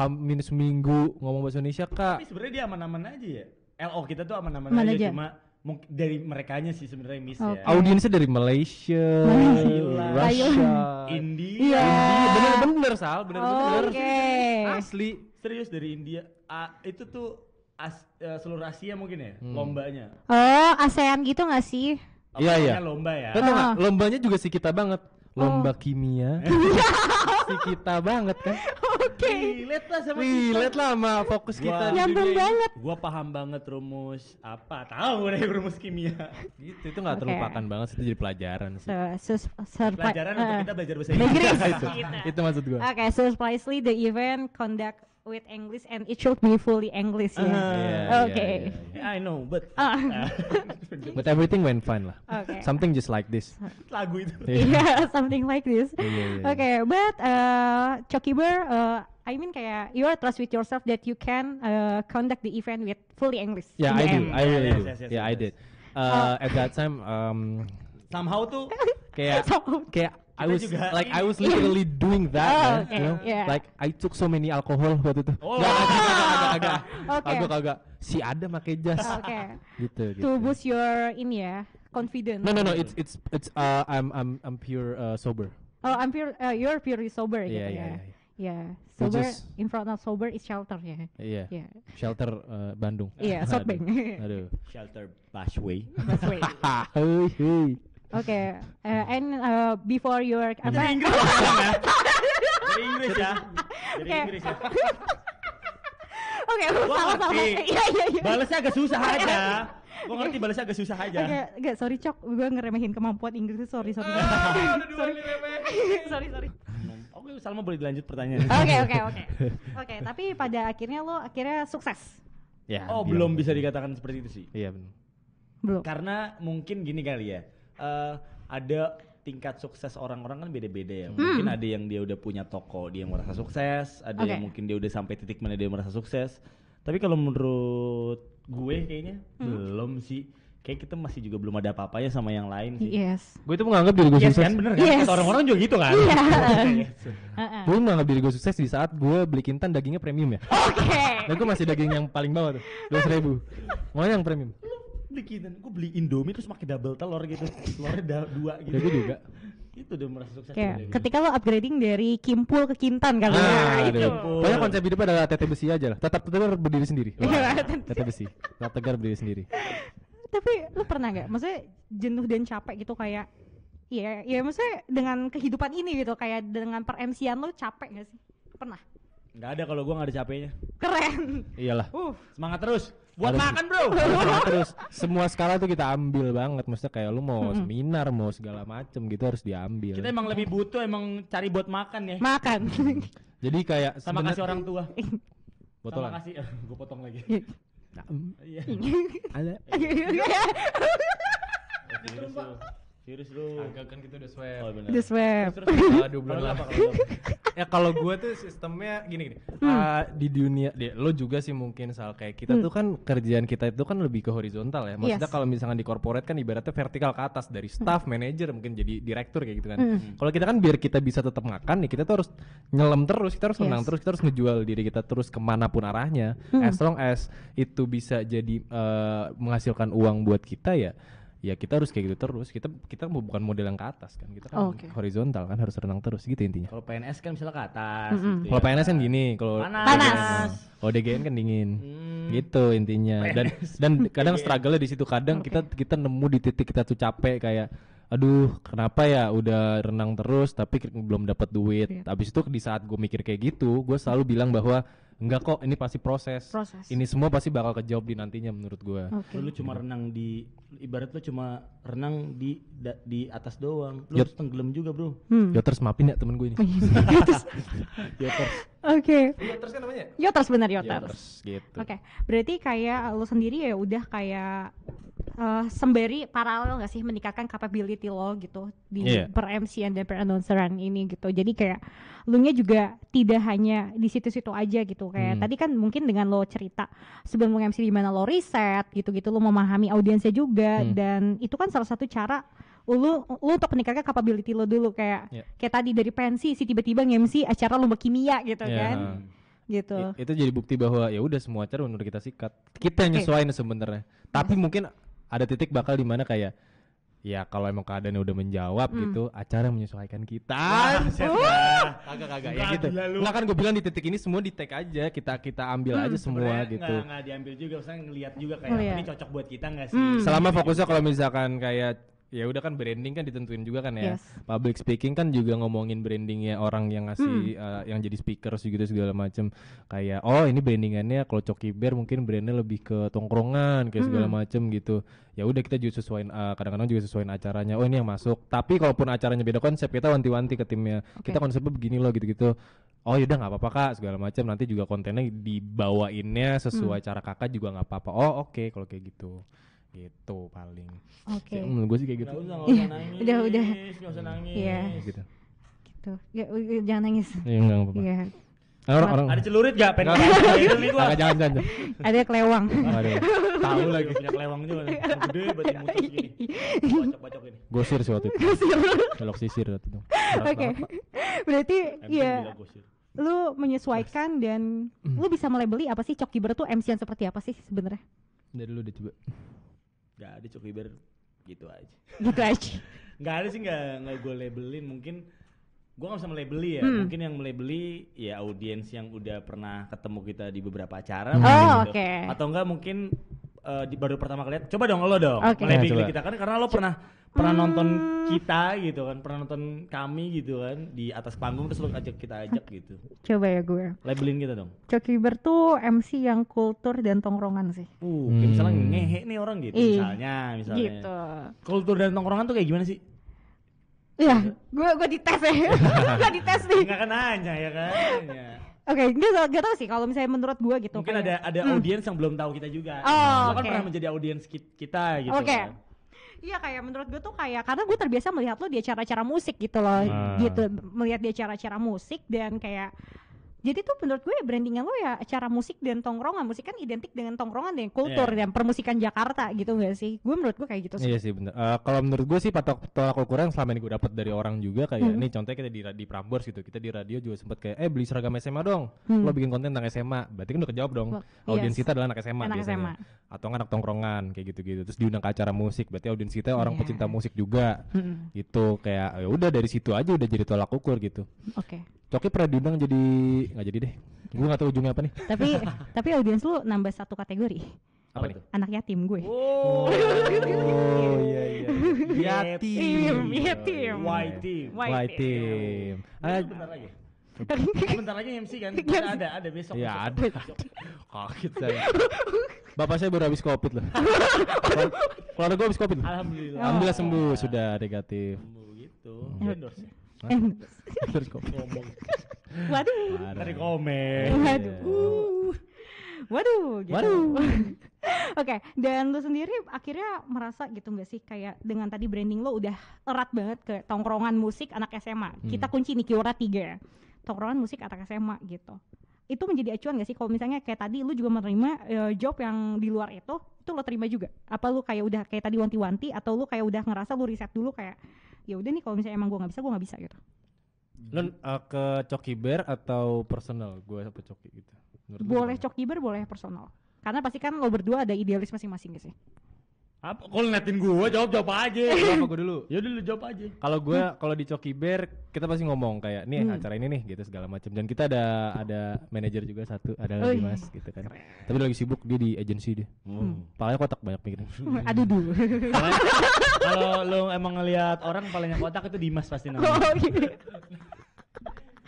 Speaker 3: minus minggu ngomong bahasa Indonesia kak tapi sebenarnya dia aman-aman aja ya LO kita tuh aman-aman
Speaker 2: aja. aja cuma mungkin dari merekanya sih sebenarnya miss okay. ya. Audiensnya
Speaker 3: dari Malaysia, Malaysia Russia,
Speaker 2: India. Iya.
Speaker 3: India. Bener-bener Sal, bener-bener. Oke. Okay. Asli.
Speaker 2: Serius dari India. Uh, itu tuh as, uh, seluruh Asia mungkin ya hmm. lombanya.
Speaker 3: Oh,
Speaker 1: ASEAN gitu gak sih? Iya, iya. Lomba ya. Betul oh. lombanya juga sih kita
Speaker 3: banget lomba oh. kimia. si kita banget kan.
Speaker 2: Oke.
Speaker 1: Okay. lah
Speaker 2: sama fokus gua, kita. Nyambung banget. Gua paham banget rumus apa.
Speaker 1: Tahu deh rumus kimia. gitu
Speaker 3: itu nggak okay. terlupakan banget itu jadi pelajaran
Speaker 1: sih. So, so, pelajaran uh, untuk eh, kita belajar bahasa Inggris. itu,
Speaker 3: itu maksud gua. Oke,
Speaker 1: okay, so surprisingly the event conduct with English and it should be fully English ya. Yeah? Uh, yeah, okay. Yeah, yeah, yeah. I know, but uh. but everything
Speaker 3: went fine lah. Okay. Something just like this. Uh. Lagu itu. Yeah,
Speaker 1: something like this. Yeah, yeah, yeah. Okay, but uh, Bear, uh, I mean kayak you are trust with yourself that you can uh, conduct the event with fully English. Yeah, I do. I really yes, do. Yes, yes, yeah,
Speaker 3: yes. I did. Uh, uh. At that time, um, somehow tuh kayak kayak I was juga like I was literally doing that, oh, man, okay, you know? Yeah. Like I took so many alcohol waktu itu. Oh.
Speaker 1: Gak, agak, agak, okay. agak, agak.
Speaker 3: Si ada pakai jas. Oke. Okay. gitu, gitu. To
Speaker 1: boost your ini ya, confident. No, no, no. It's
Speaker 3: it's it's uh, I'm I'm I'm pure uh, sober.
Speaker 1: Oh, I'm pure. Uh, you're purely sober. Yeah, gitu yeah, ya. yeah. yeah. Ya, yeah. sober is, in front of sober is shelter ya. Yeah. Yeah. yeah.
Speaker 3: Shelter uh, Bandung. Iya, yeah, Softbank. Aduh.
Speaker 2: Shelter Bashway.
Speaker 1: Bashway. Oke, okay. uh, eh, and uh, before your apa? Jadi Inggris ya. jadi Inggris ya. oke. Inggris ya.
Speaker 2: Oke, salah salah. Iya iya iya. Balasnya
Speaker 1: agak susah aja. Gue ngerti
Speaker 2: balasnya agak susah aja. Oke,
Speaker 1: enggak sorry cok, gue ngeremehin kemampuan Inggris sorry sorry. Ah, sorry. sorry sorry.
Speaker 2: Oke, okay, Salma boleh dilanjut pertanyaan. Oke oke
Speaker 1: oke. Oke, tapi pada akhirnya lo akhirnya sukses.
Speaker 2: Ya. Oh, iya, belum bisa dikatakan seperti itu sih. Iya, benar. Belum. Karena mungkin gini kali ya uh, ada tingkat sukses orang-orang kan beda-beda ya. Hmm. Mungkin ada yang dia udah punya toko, dia merasa sukses, ada okay. yang mungkin dia udah sampai titik mana dia merasa sukses. Tapi kalau menurut gue kayaknya hmm. belum sih. Kayak kita masih juga belum ada apa-apanya sama yang lain sih. Yes.
Speaker 3: Gue itu menganggap diri gue yes, sukses. Kan, bener kan? Yes. Orang-orang juga gitu kan? Iya. Yeah. gue menganggap diri gue sukses di saat gue beli kintan dagingnya premium ya. Oke. Okay. Dan gue masih daging yang paling bawah tuh. Dua ribu. Mau yang premium
Speaker 2: beli gitu gue beli indomie terus pakai double telur gitu telurnya dua gitu ya gue juga itu udah merasa
Speaker 1: sukses kayak iya. ketika lo upgrading dari kimpul ke kintan kan nah, nah iya. itu pokoknya
Speaker 3: konsep hidupnya adalah tete besi aja lah tetap tegar berdiri sendiri iya, tete besi tetap tegar berdiri sendiri
Speaker 1: tapi lo pernah gak maksudnya jenuh dan capek gitu kayak Iya, iya maksudnya dengan kehidupan ini gitu kayak dengan per lo capek gak sih? Pernah?
Speaker 2: Gak ada kalau gua gak ada capeknya.
Speaker 1: Keren. Iyalah. Uh.
Speaker 2: Semangat terus buat harus, makan bro
Speaker 3: terus semua skala tuh kita ambil banget maksudnya kayak lu mau seminar mau segala macem gitu harus diambil kita
Speaker 2: emang lebih butuh emang cari buat makan ya makan
Speaker 3: jadi kayak sama kasih orang tua botol sama
Speaker 2: kasih gue potong lagi ada
Speaker 3: Serius lu? Agak kan kita udah swab. Oh, Udah swab. Terus, terus uh, dua bulan lah. ya kalau gue tuh sistemnya gini gini. Hmm. Uh, di dunia di, lo juga sih mungkin soal kayak kita hmm. tuh kan kerjaan kita itu kan lebih ke horizontal ya. Maksudnya yes. kalau misalnya di corporate kan ibaratnya vertikal ke atas dari staff, hmm. manager, mungkin jadi direktur kayak gitu kan. Hmm. hmm. Kalau kita kan biar kita bisa tetap makan nih, ya kita tuh harus nyelam terus, kita harus yes. menang terus, kita harus ngejual diri kita terus kemanapun arahnya. Hmm. As long as itu bisa jadi uh, menghasilkan uang buat kita ya ya kita harus kayak gitu terus kita kita bukan model yang ke atas kan kita kan oh, okay. horizontal kan harus renang terus gitu intinya kalau PNS kan misalnya ke atas mm -hmm. gitu ya. kalau PNS kan gini kalau panas,
Speaker 2: panas.
Speaker 3: kalau DGN kan dingin mm. gitu intinya dan dan kadang struggle di situ kadang okay. kita kita nemu di titik kita tuh capek kayak aduh kenapa ya udah renang terus tapi belum dapat duit yeah. abis itu di saat gue mikir kayak gitu gue selalu bilang bahwa enggak kok ini pasti proses. proses ini semua pasti bakal kejawab di nantinya menurut gue okay. lu cuma
Speaker 2: renang di ibarat lu cuma renang di da, di atas doang lu harus tenggelam
Speaker 3: juga bro hmm. Yoters maafin ya temen gue ini oh, Yoters iya. Yoters oke
Speaker 1: okay. Iya, Yoters kan namanya Yoters benar Yoters, Yoters gitu oke okay. berarti kayak lu sendiri ya udah kayak uh, sembari paralel gak sih meningkatkan capability lo gitu di yeah. per MC dan per announceran ini gitu. Jadi kayak lu nya juga tidak hanya di situ-situ aja gitu. Kayak hmm. tadi kan mungkin dengan lo cerita sebelum MC di mana lo riset gitu-gitu lo memahami audiensnya juga hmm. dan itu kan salah satu cara lu lu untuk meningkatkan capability lo dulu kayak yeah. kayak tadi dari pensi sih tiba-tiba MC acara lomba kimia gitu yeah. kan gitu.
Speaker 3: I, itu jadi bukti bahwa ya udah semua acara menurut kita sikat. Kita yang nyesuaiin okay. sebenarnya. Tapi mungkin ada titik bakal di mana kayak ya kalau emang keadaannya udah menjawab hmm. gitu acara menyesuaikan kita
Speaker 4: kagak
Speaker 2: kagak ya gitu nggak
Speaker 3: kan gue bilang di titik ini semua di take aja kita kita ambil hmm. aja semua Sebenernya gitu
Speaker 2: nggak diambil juga misalnya ngeliat juga kayak oh, iya. ini cocok buat kita
Speaker 3: nggak sih hmm. selama gitu. fokusnya kalau misalkan kayak ya udah kan branding kan ditentuin juga kan ya. Yes. Public speaking kan juga ngomongin brandingnya orang yang ngasih hmm. uh, yang jadi speaker gitu segala macem Kayak oh ini brandingannya kalau Coki Bear mungkin brandnya lebih ke tongkrongan kayak hmm. segala macam gitu. Ya udah kita juga sesuaiin uh, kadang-kadang juga sesuaiin acaranya. Oh ini yang masuk. Tapi kalaupun acaranya beda konsep kita wanti-wanti ke timnya. Okay. Kita konsepnya begini loh gitu-gitu oh yaudah nggak apa-apa kak segala macam nanti juga kontennya dibawainnya sesuai hmm. cara kakak juga nggak apa-apa oh oke okay, kalau kayak gitu gitu paling
Speaker 1: oke okay. menurut gue sih kayak gitu udah usah, nangis, udah udah nggak usah nangis iya gitu gitu ya, jangan nangis iya nggak apa-apa iya orang, orang ada celurit
Speaker 3: gak pengen jangan jangan jangan ada kelewang tahu iya, lagi punya kelewang juga
Speaker 1: gede batin mutus gini iya. bacok-bacok
Speaker 3: ini gosir sih waktu itu gosir belok sisir waktu itu oke
Speaker 1: berarti ya lu menyesuaikan dan lu bisa mulai beli apa sih coki ber tuh MC yang seperti apa sih sebenarnya
Speaker 3: dari lu deh coba
Speaker 2: Gak ada cok Bieber gitu aja gitu aja gak ada sih gak, gak gue labelin mungkin gue gak bisa melebeli ya hmm. mungkin yang melebeli ya audiens yang udah pernah ketemu kita di beberapa acara oh, gitu. oke okay. atau enggak mungkin uh, di baru pertama kali Coba dong lo dong.
Speaker 1: Okay. Mulai nah, kita
Speaker 2: kan karena lo pernah pernah hmm. nonton kita gitu kan, pernah nonton kami gitu kan di atas panggung terus lo ajak kita ajak gitu.
Speaker 1: Coba ya gue.
Speaker 2: Labelin kita dong.
Speaker 1: Coki Ber tuh MC yang kultur dan tongkrongan sih. Uh, hmm. misalnya ngehe
Speaker 2: nih orang gitu Ih, misalnya, misalnya. Gitu. Kultur dan tongkrongan tuh kayak gimana sih?
Speaker 1: Iya, gue gue dites ya. gue dites nih.
Speaker 2: Gak kenanya ya kan. Iya.
Speaker 1: Oke, okay, enggak, enggak tahu sih kalau misalnya menurut gue gitu. Mungkin
Speaker 2: kayak, ada ada hmm. audiens yang belum tahu kita juga. Oh, nah, okay. kan pernah menjadi audiens kita gitu. Oke. Okay.
Speaker 1: Iya kayak menurut gue tuh kayak karena gue terbiasa melihat lo di acara-acara musik gitu loh, hmm. gitu melihat di acara-acara musik dan kayak jadi tuh menurut gue brandingan lo ya acara musik dan tongkrongan musik kan identik dengan tongkrongan dan kultur yeah. dan permusikan Jakarta gitu gak sih gue menurut gue kayak gitu sih. iya
Speaker 3: sih bener uh, kalau menurut gue sih patok tolak ukur yang selama ini gue dapat dari orang juga kayak hmm. contohnya kita di, di Prambors gitu kita di radio juga sempet kayak eh beli seragam SMA dong hmm. lo bikin konten tentang SMA berarti kan udah kejawab dong yes. Iya audiens kita adalah anak SMA anak biasanya SMA. atau anak tongkrongan kayak gitu-gitu terus diundang ke acara musik berarti audiens kita orang yeah. pecinta musik juga hmm. gitu kayak ya udah dari situ aja udah jadi tolak ukur gitu oke okay. Coki pernah diundang jadi ih nggak jadi deh gue nggak tahu ujungnya apa nih tapi
Speaker 1: tapi audiens lu nambah satu kategori apa nih anak yatim gue oh.
Speaker 3: oh, iya
Speaker 2: iya yatim yatim white team white
Speaker 3: team bentar
Speaker 2: lagi Bentar lagi MC kan? Ada, ada, ada besok. Ya ada.
Speaker 3: Kaget saya. Bapak saya baru habis covid loh. Kalau gue habis covid. Alhamdulillah. Alhamdulillah sembuh sudah negatif. Sembuh gitu. Ya. Endorse. Ya? Endorse.
Speaker 4: Endorse covid.
Speaker 1: Waduh. Dari
Speaker 3: komen.
Speaker 1: Waduh. Iya. Waduh, gitu. Waduh. Oke, okay. dan lu sendiri akhirnya merasa gitu nggak sih kayak dengan tadi branding lo udah erat banget ke tongkrongan musik anak SMA. Hmm. Kita kunci nih Kiora tiga. Tongkrongan musik anak SMA gitu. Itu menjadi acuan gak sih kalau misalnya kayak tadi lu juga menerima e, job yang di luar itu, itu lo terima juga? Apa lu kayak udah kayak tadi wanti-wanti atau lu kayak udah ngerasa lu riset dulu kayak ya udah nih kalau misalnya emang gue nggak bisa gue nggak bisa gitu
Speaker 3: Mhm. Lu uh, eh, ke coki bear atau personal? Gue apa coki gitu. Menurut boleh
Speaker 1: coki bear, boleh personal. Karena pasti kan lo berdua ada idealis masing-masing sih.
Speaker 3: Apa? Kalau ngeliatin gue jawab jawab aja. Apa gue dulu? Ya dulu jawab aja. Kalau gue hmm. kalau di coki bear kita pasti ngomong kayak nih hmm. acara ini nih gitu segala macam. Dan kita ada ada manajer juga satu ada oh, Dimas iya, gitu kan. Keren. Tapi lagi sibuk dia di agensi dia. Hmm. hmm. Palanya kotak banyak mikirin.
Speaker 2: Aduh dulu. kalau lo emang ngeliat orang palanya kotak itu Dimas pasti namanya.
Speaker 4: Oh, iya.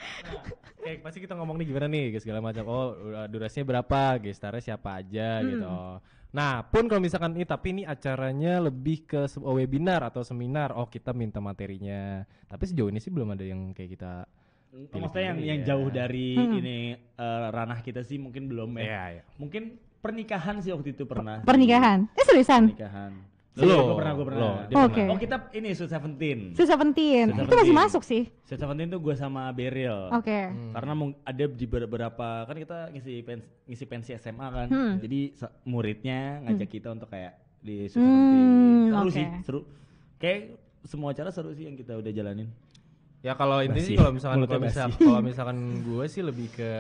Speaker 3: Nah, eh, kayak pasti kita ngomong nih gimana nih guys segala macam. Oh, uh, durasinya berapa? Gestarnya siapa aja hmm. gitu. Nah, pun kalau misalkan ini tapi ini acaranya lebih ke oh, webinar atau seminar. Oh, kita minta materinya. Tapi sejauh ini sih belum ada yang kayak kita hmm,
Speaker 2: Maksudnya yang ya. yang jauh dari hmm. ini uh, ranah kita sih mungkin belum ya. ya, Mungkin pernikahan sih waktu itu pernah.
Speaker 1: Pernikahan. eh, seriusan.
Speaker 2: Pernikahan. Sih, iya, lo, gue pernah, gue pernah. Oke. Okay. Oh kita ini Sweet Seventeen. Sweet Seventeen. Itu masih masuk sih. Sweet Seventeen tuh gue sama Beryl. Oke. Okay. Hmm. Karena ada di beberapa kan kita ngisi pens, ngisi pensi SMA kan. Hmm. Jadi muridnya hmm. ngajak hmm. kita untuk kayak di Sweet hmm, Seventeen. Hmm, seru okay. sih, seru. Kayak semua acara seru sih yang kita udah jalanin.
Speaker 3: Ya kalau intinya kalau misalkan kalau misalkan, kalau misalkan gue sih lebih ke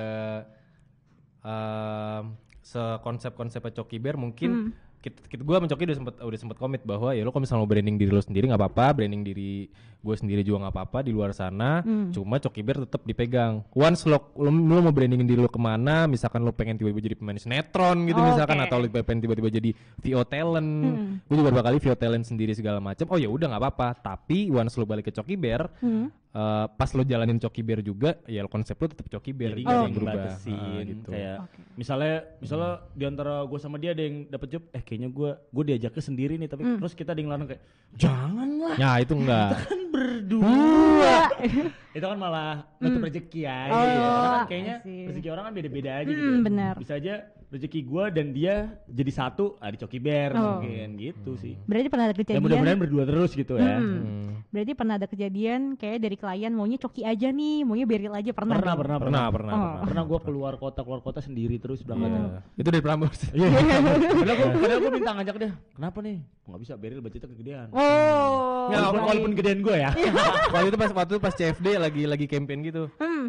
Speaker 3: uh, sekonsep konsep Coki Bear mungkin hmm kita, kita gue mencoki udah sempet udah sempet komit bahwa ya lo kalau misalnya mau branding diri lo sendiri nggak apa-apa branding diri gue sendiri juga nggak apa-apa di luar sana hmm. cuma coki bear tetap dipegang once lo, lo lo mau brandingin diri lo kemana misalkan lo pengen tiba-tiba jadi pemain sinetron gitu oh, misalkan okay. atau lo pengen tiba-tiba jadi VO talent hmm. gue juga beberapa kali VO talent sendiri segala macam oh ya udah nggak apa-apa tapi once lo balik ke coki bear hmm uh, pas lo jalanin coki bear juga ya konsep lo tetap coki bear jadi oh. yang berubah ah, gitu. kayak
Speaker 2: okay. misalnya misalnya hmm. di gue sama dia ada yang dapet job eh kayaknya
Speaker 3: gue gue diajak
Speaker 2: ke sendiri nih tapi hmm. terus kita ada yang larang kayak
Speaker 3: jangan lah ya nah, itu enggak kita kan
Speaker 2: berdua itu kan malah nutup hmm. rezeki ya oh, gitu. kan kayaknya rezeki orang kan beda-beda aja gitu hmm, ya. bener. bisa aja rezeki gue dan dia jadi satu ada ah, coki bear oh. mungkin gitu hmm. sih
Speaker 1: berarti pernah ada kejadian ya mudah-mudahan berdua
Speaker 2: terus gitu ya hmm. hmm.
Speaker 1: berarti pernah ada kejadian kayak dari klien maunya coki aja nih maunya beril aja pernah pernah pernah pernah pernah pernah, oh. pernah
Speaker 2: gue keluar kota keluar kota sendiri terus berangkat. yeah. itu dari Prambors iya padahal gua minta ngajak dia kenapa nih nggak bisa beril budgetnya kegedean oh ya, walaupun, walaupun gedean gue ya iya.
Speaker 3: waktu itu pas waktu itu pas CFD lagi lagi campaign gitu hmm.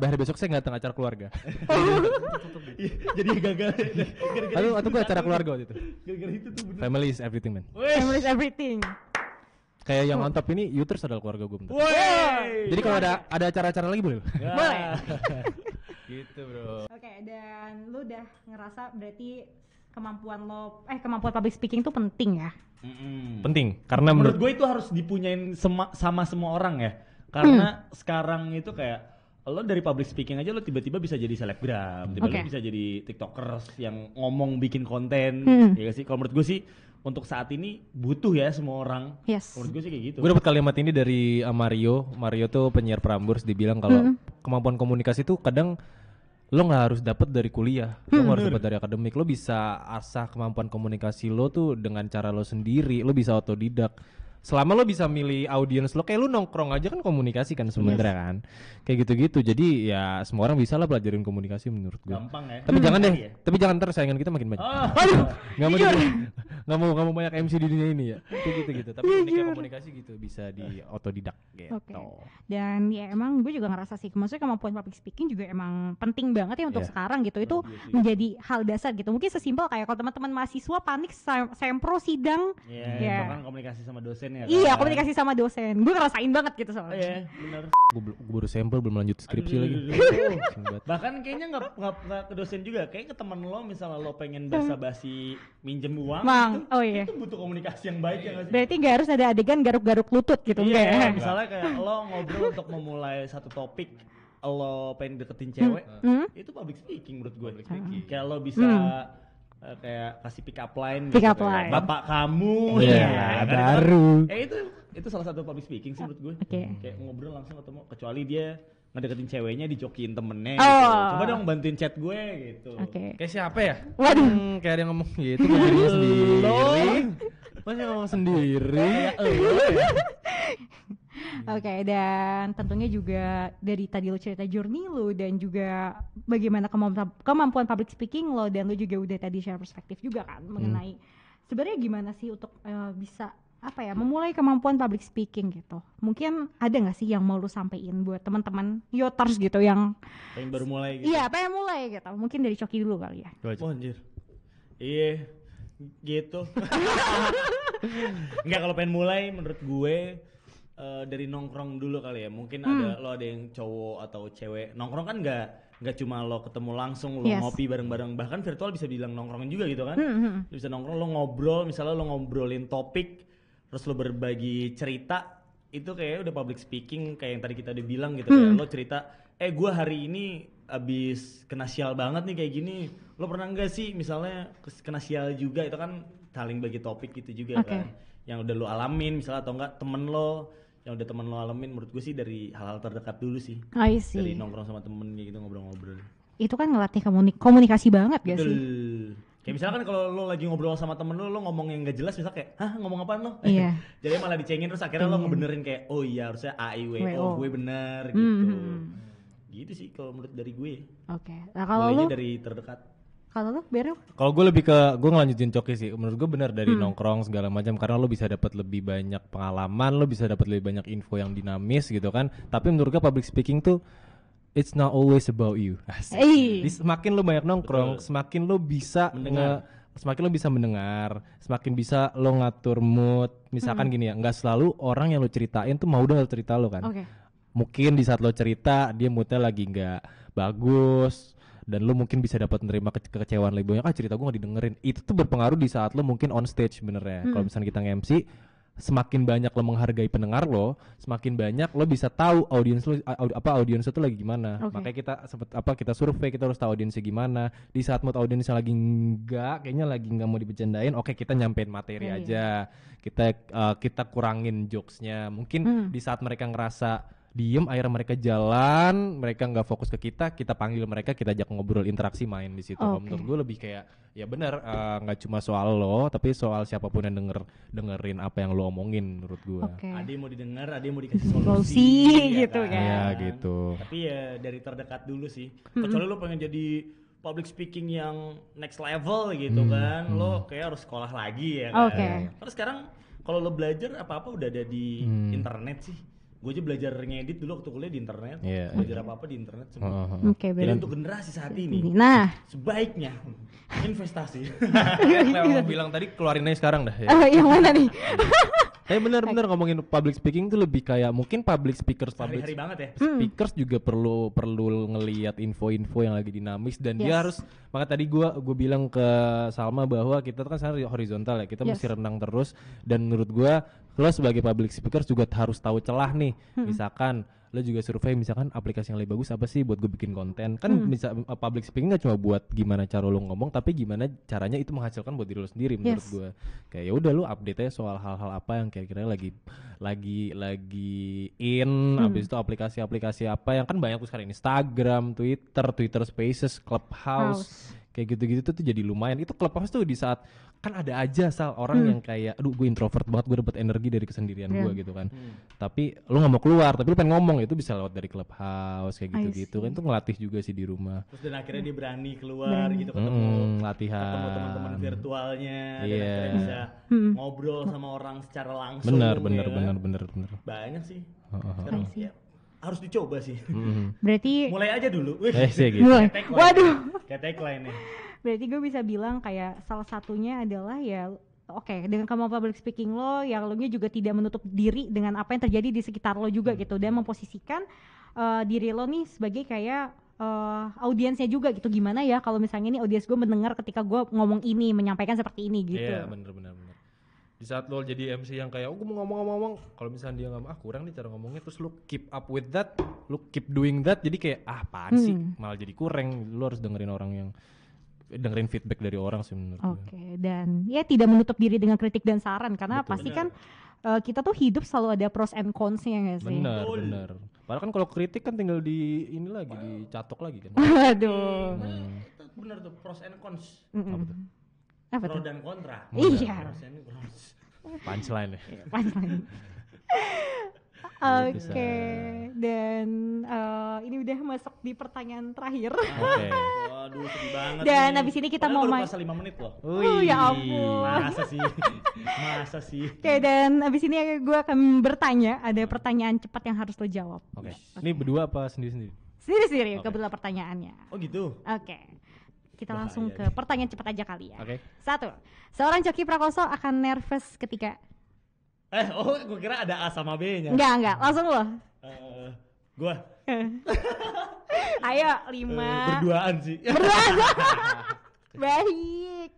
Speaker 3: hari besok saya nggak datang acara keluarga
Speaker 4: iya, jadi gagal
Speaker 2: lalu atau gue acara keluarga waktu itu gara-gara itu
Speaker 3: tuh families everything man
Speaker 1: families everything
Speaker 3: kayak yang mantap ini Uters adalah keluarga gue bentar. Jadi kalau ada ada acara-acara lagi boleh? Ya. boleh.
Speaker 1: gitu, Bro. Oke, okay, dan lu udah ngerasa berarti kemampuan lo eh kemampuan public speaking tuh penting ya? Mm-mm. Penting karena menurut,
Speaker 2: menurut gue itu harus dipunyain sema, sama semua orang ya. Karena mm. sekarang itu kayak lo dari public speaking aja lo tiba-tiba bisa jadi selebgram, tiba-tiba okay. bisa jadi tiktokers yang ngomong bikin konten, mm. ya sih. Kalau menurut gue sih untuk saat ini butuh ya semua orang. Yes. Menurut gue sih kayak gitu. Gue dapat
Speaker 3: kalimat ini dari Mario. Mario tuh penyiar Prambors dibilang kalau hmm. kemampuan komunikasi tuh kadang lo nggak harus dapat dari kuliah, lo hmm. harus dapat dari akademik. Lo bisa asah kemampuan komunikasi lo tuh dengan cara lo sendiri. Lo bisa otodidak selama lo bisa milih audiens lo kayak lo nongkrong aja kan komunikasi kan sebenarnya yes. kan kayak gitu-gitu jadi ya semua orang bisa lah pelajarin komunikasi menurut gue gampang ya tapi hmm. jangan deh ya? tapi jangan ntar saingan kita makin banyak oh. aduh nggak mau nggak mau nggak mau banyak MC di dunia ini ya kayak gitu gitu tapi uniknya komunikasi gitu bisa di otodidak gitu okay.
Speaker 1: dan ya emang gue juga ngerasa sih maksudnya kemampuan public speaking juga emang penting banget ya untuk yeah. sekarang gitu itu oh, iya menjadi hal dasar gitu mungkin sesimpel kayak kalau teman-teman mahasiswa panik sem sempro sidang ya yeah, yeah. kan
Speaker 2: komunikasi sama dosen dosen ya iya, kan? iya komunikasi sama
Speaker 1: dosen gue ngerasain banget gitu soalnya iya
Speaker 3: benar gue baru sampel belum lanjut skripsi lagi
Speaker 2: bahkan kayaknya nggak nggak ke dosen juga kayak ke teman lo misalnya lo pengen basa basi minjem uang Mang, itu, oh iya. itu butuh komunikasi yang baik ya gak sih
Speaker 1: berarti nggak harus ada adegan garuk-garuk lutut gitu iya, ya? misalnya kayak
Speaker 2: lo ngobrol untuk memulai satu topik lo pengen deketin cewek hmm. hmm? itu public speaking menurut gue public speaking. kayak lo bisa hmm Eh, kayak kasih pick up line gitu pick gitu up line. bapak
Speaker 4: kamu yeah, ya, ya kan? baru Eh
Speaker 2: itu itu salah satu public speaking sih menurut gue okay. kayak ngobrol langsung ketemu kecuali dia ngedeketin ceweknya dijokin temennya gitu. oh. gitu. coba dong bantuin chat gue
Speaker 1: gitu okay. kayak siapa ya waduh hmm,
Speaker 3: kayak ada yang ngomong gitu gue sendiri masih ngomong sendiri
Speaker 1: Iya. Oke, okay, dan tentunya juga dari tadi lo cerita journey lo dan juga bagaimana kemampuan, public speaking lo dan lo juga udah tadi share perspektif juga kan hmm. mengenai hmm. sebenarnya gimana sih untuk uh, bisa apa ya memulai kemampuan public speaking gitu mungkin ada nggak sih yang mau lu sampein buat teman-teman yoters gitu yang
Speaker 2: pengen baru mulai gitu iya
Speaker 1: pengen mulai gitu mungkin dari coki dulu kali ya
Speaker 2: oh, anjir iya gitu nggak kalau pengen mulai menurut gue uh, dari nongkrong dulu kali ya. Mungkin hmm. ada lo ada yang cowok atau cewek. Nongkrong kan nggak nggak cuma lo ketemu langsung lo yes. ngopi bareng-bareng bahkan virtual bisa bilang nongkrong juga gitu kan hmm, hmm, hmm. bisa nongkrong lo ngobrol misalnya lo ngobrolin topik terus lo berbagi cerita itu kayak udah public speaking kayak yang tadi kita udah bilang gitu hmm. lo cerita eh gue hari ini abis kena sial banget nih kayak gini lo pernah nggak sih misalnya kena sial juga itu kan saling bagi topik gitu juga okay. kan yang udah lo alamin misalnya atau enggak temen lo yang udah temen lo alamin menurut gue sih dari hal-hal terdekat dulu sih I see. dari nongkrong sama temen kayak gitu ngobrol-ngobrol
Speaker 1: itu kan ngelatih komunik komunikasi banget gak Betul. sih
Speaker 2: kayak misalnya kan kalau lo lagi ngobrol sama temen lo lo ngomong yang gak jelas bisa kayak hah ngomong apaan lo iya. jadi malah dicengin terus akhirnya lo iya. ngebenerin kayak oh iya harusnya a i w o gue bener hmm, gitu mm -hmm. gitu sih kalau menurut dari gue
Speaker 1: oke okay. nah kalau lo dari terdekat kalau lo biar
Speaker 3: Kalau gue lebih ke gue ngelanjutin coki sih. Menurut gue bener dari hmm. nongkrong segala macam karena lo bisa dapat lebih banyak pengalaman, lo bisa dapat lebih banyak info yang dinamis gitu kan. Tapi menurut gue public speaking tuh it's not always about you. Asik. Semakin lo banyak nongkrong, Betul. semakin lo bisa mendengar. Nge- semakin lo bisa mendengar, semakin bisa lo ngatur mood. Misalkan hmm. gini ya, nggak selalu orang yang lo ceritain tuh mau lo cerita lo kan. Okay. Mungkin di saat lo cerita dia moodnya lagi nggak bagus, dan lo mungkin bisa dapat nerima ke kekecewaan lebih banyak ah cerita gue gak didengerin itu tuh berpengaruh di saat lo mungkin on stage benernya hmm. kalau misalnya kita nge-MC semakin banyak lo menghargai pendengar lo, semakin banyak lo bisa tahu audiens lo aud, apa audiens itu lagi gimana. Okay. Makanya kita sempet, apa kita survei kita harus tahu audiensnya gimana. Di saat mood audiensnya lagi enggak, kayaknya lagi enggak mau dibecandain, oke okay, kita nyampein materi yeah, iya. aja. Kita uh, kita kurangin jokesnya. Mungkin hmm. di saat mereka ngerasa diem akhirnya mereka jalan mereka nggak fokus ke kita kita panggil mereka kita ajak ngobrol interaksi main di situ okay. menurut gue lebih kayak ya benar eh, nggak uh, cuma soal lo tapi soal siapapun yang denger dengerin apa yang lo omongin menurut gue
Speaker 2: okay. ada mau didengar ada mau dikasih solusi, iya gitu kan, kan. ya gitu tapi ya dari terdekat dulu sih kecuali lo pengen jadi public speaking yang next level gitu hmm, kan hmm. lo kayak harus sekolah lagi ya kan okay. Iya. terus sekarang kalau lo belajar apa apa udah ada di hmm. internet sih gue aja belajar ngedit dulu waktu kuliah di internet yeah. Iya. belajar apa apa di internet semua uh -huh. okay, jadi untuk generasi saat ini nah sebaiknya investasi nah, bilang tadi keluarin aja sekarang dah ya. uh, yang mana
Speaker 3: nih Tapi bener-bener ngomongin public speaking tuh lebih kayak mungkin public speakers public Hari-hari banget ya. Hmm. Speakers hmm. juga perlu perlu ngelihat info-info yang lagi dinamis dan yes. dia harus maka tadi gua gue bilang ke Salma bahwa kita kan sekarang horizontal ya. Kita yes. mesti renang terus dan menurut gua lo sebagai public speaker juga harus tahu celah nih hmm. misalkan lo juga survei misalkan aplikasi yang lebih bagus apa sih buat gue bikin konten kan hmm. bisa e, public speaking gak cuma buat gimana cara lo ngomong tapi gimana caranya itu menghasilkan buat diri lo sendiri menurut gue kayak ya udah lo update aja soal hal-hal apa yang kira-kira lagi lagi lagi in hmm. habis itu aplikasi-aplikasi apa yang kan banyak tuh sekarang Instagram Twitter Twitter Spaces Clubhouse House. kayak gitu-gitu tuh jadi lumayan itu Clubhouse tuh di saat kan ada aja sal orang hmm. yang kayak aduh gue introvert banget gue dapat energi dari kesendirian yeah. gue iya. gitu kan hmm. tapi lu nggak mau keluar tapi lu pengen ngomong itu bisa lewat dari clubhouse kayak gitu gitu kan itu ngelatih juga sih di rumah terus dan
Speaker 2: akhirnya dia berani keluar berani. gitu ketemu hmm, latihan ketemu teman-teman virtualnya yeah. dan iya. akhirnya bisa hmm. ngobrol sama orang secara langsung bener gitu bener ya. bener bener bener banyak sih
Speaker 3: oh, oh, sekarang oh.
Speaker 2: ya harus dicoba sih. Mm -hmm.
Speaker 1: Berarti mulai aja dulu. Wih, eh, sih, gitu. Waduh. Kayak tagline nih berarti gue bisa bilang kayak salah satunya adalah ya oke okay, dengan kemampuan public speaking lo yang lo juga tidak menutup diri dengan apa yang terjadi di sekitar lo juga hmm. gitu dan memposisikan uh, diri lo nih sebagai kayak uh, audiensnya juga gitu gimana ya kalau misalnya ini audiens gue mendengar ketika gue ngomong ini menyampaikan seperti ini gitu iya yeah,
Speaker 3: bener bener di saat lo jadi MC yang kayak oh gue mau ngomong-ngomong kalau misalnya dia ngomong ah kurang nih cara ngomongnya terus lo keep up with that lo keep doing that jadi kayak ah apaan hmm. sih malah jadi kurang lo harus dengerin orang yang dengerin feedback dari orang sih menurut Oke,
Speaker 1: okay. dan ya tidak menutup diri dengan kritik dan saran karena Betul. pasti kan uh, kita tuh hidup selalu ada pros and cons-nya ya sih? Benar,
Speaker 3: oh. benar. Padahal kan kalau kritik kan tinggal di ini lagi, wow. dicatok lagi kan. Aduh. Iya, hmm.
Speaker 2: Benar tuh pros and cons. Mm -mm. Apa tuh? Apa Pro dan kontra. Iya. Pros and cons. ya. Punchline.
Speaker 1: Oke, okay. dan uh, ini udah masuk di pertanyaan terakhir. Okay.
Speaker 4: Waduh, sedih banget.
Speaker 2: Dan nih. abis ini kita Padahal mau main. Masa menit loh. Ui, uh, oh, ya ampun.
Speaker 1: Masa sih?
Speaker 3: masa sih? Oke,
Speaker 1: okay, dan abis ini gue akan bertanya. Ada pertanyaan cepat yang harus lo jawab.
Speaker 3: Oke. Okay. Okay. Ini berdua apa sendiri-sendiri?
Speaker 1: Sendiri-sendiri, okay. kebetulan pertanyaannya. Oh gitu. Oke. Okay kita Bahaya langsung ke pertanyaan cepat aja kali ya. Okay. Satu, seorang joki prakoso akan nervous ketika
Speaker 2: Eh, oh, gue kira ada A sama B-nya. Enggak, enggak. Langsung lo. Uh, gue.
Speaker 1: Ayo, lima. Uh,
Speaker 2: berduaan sih. Berduaan.
Speaker 1: Baik.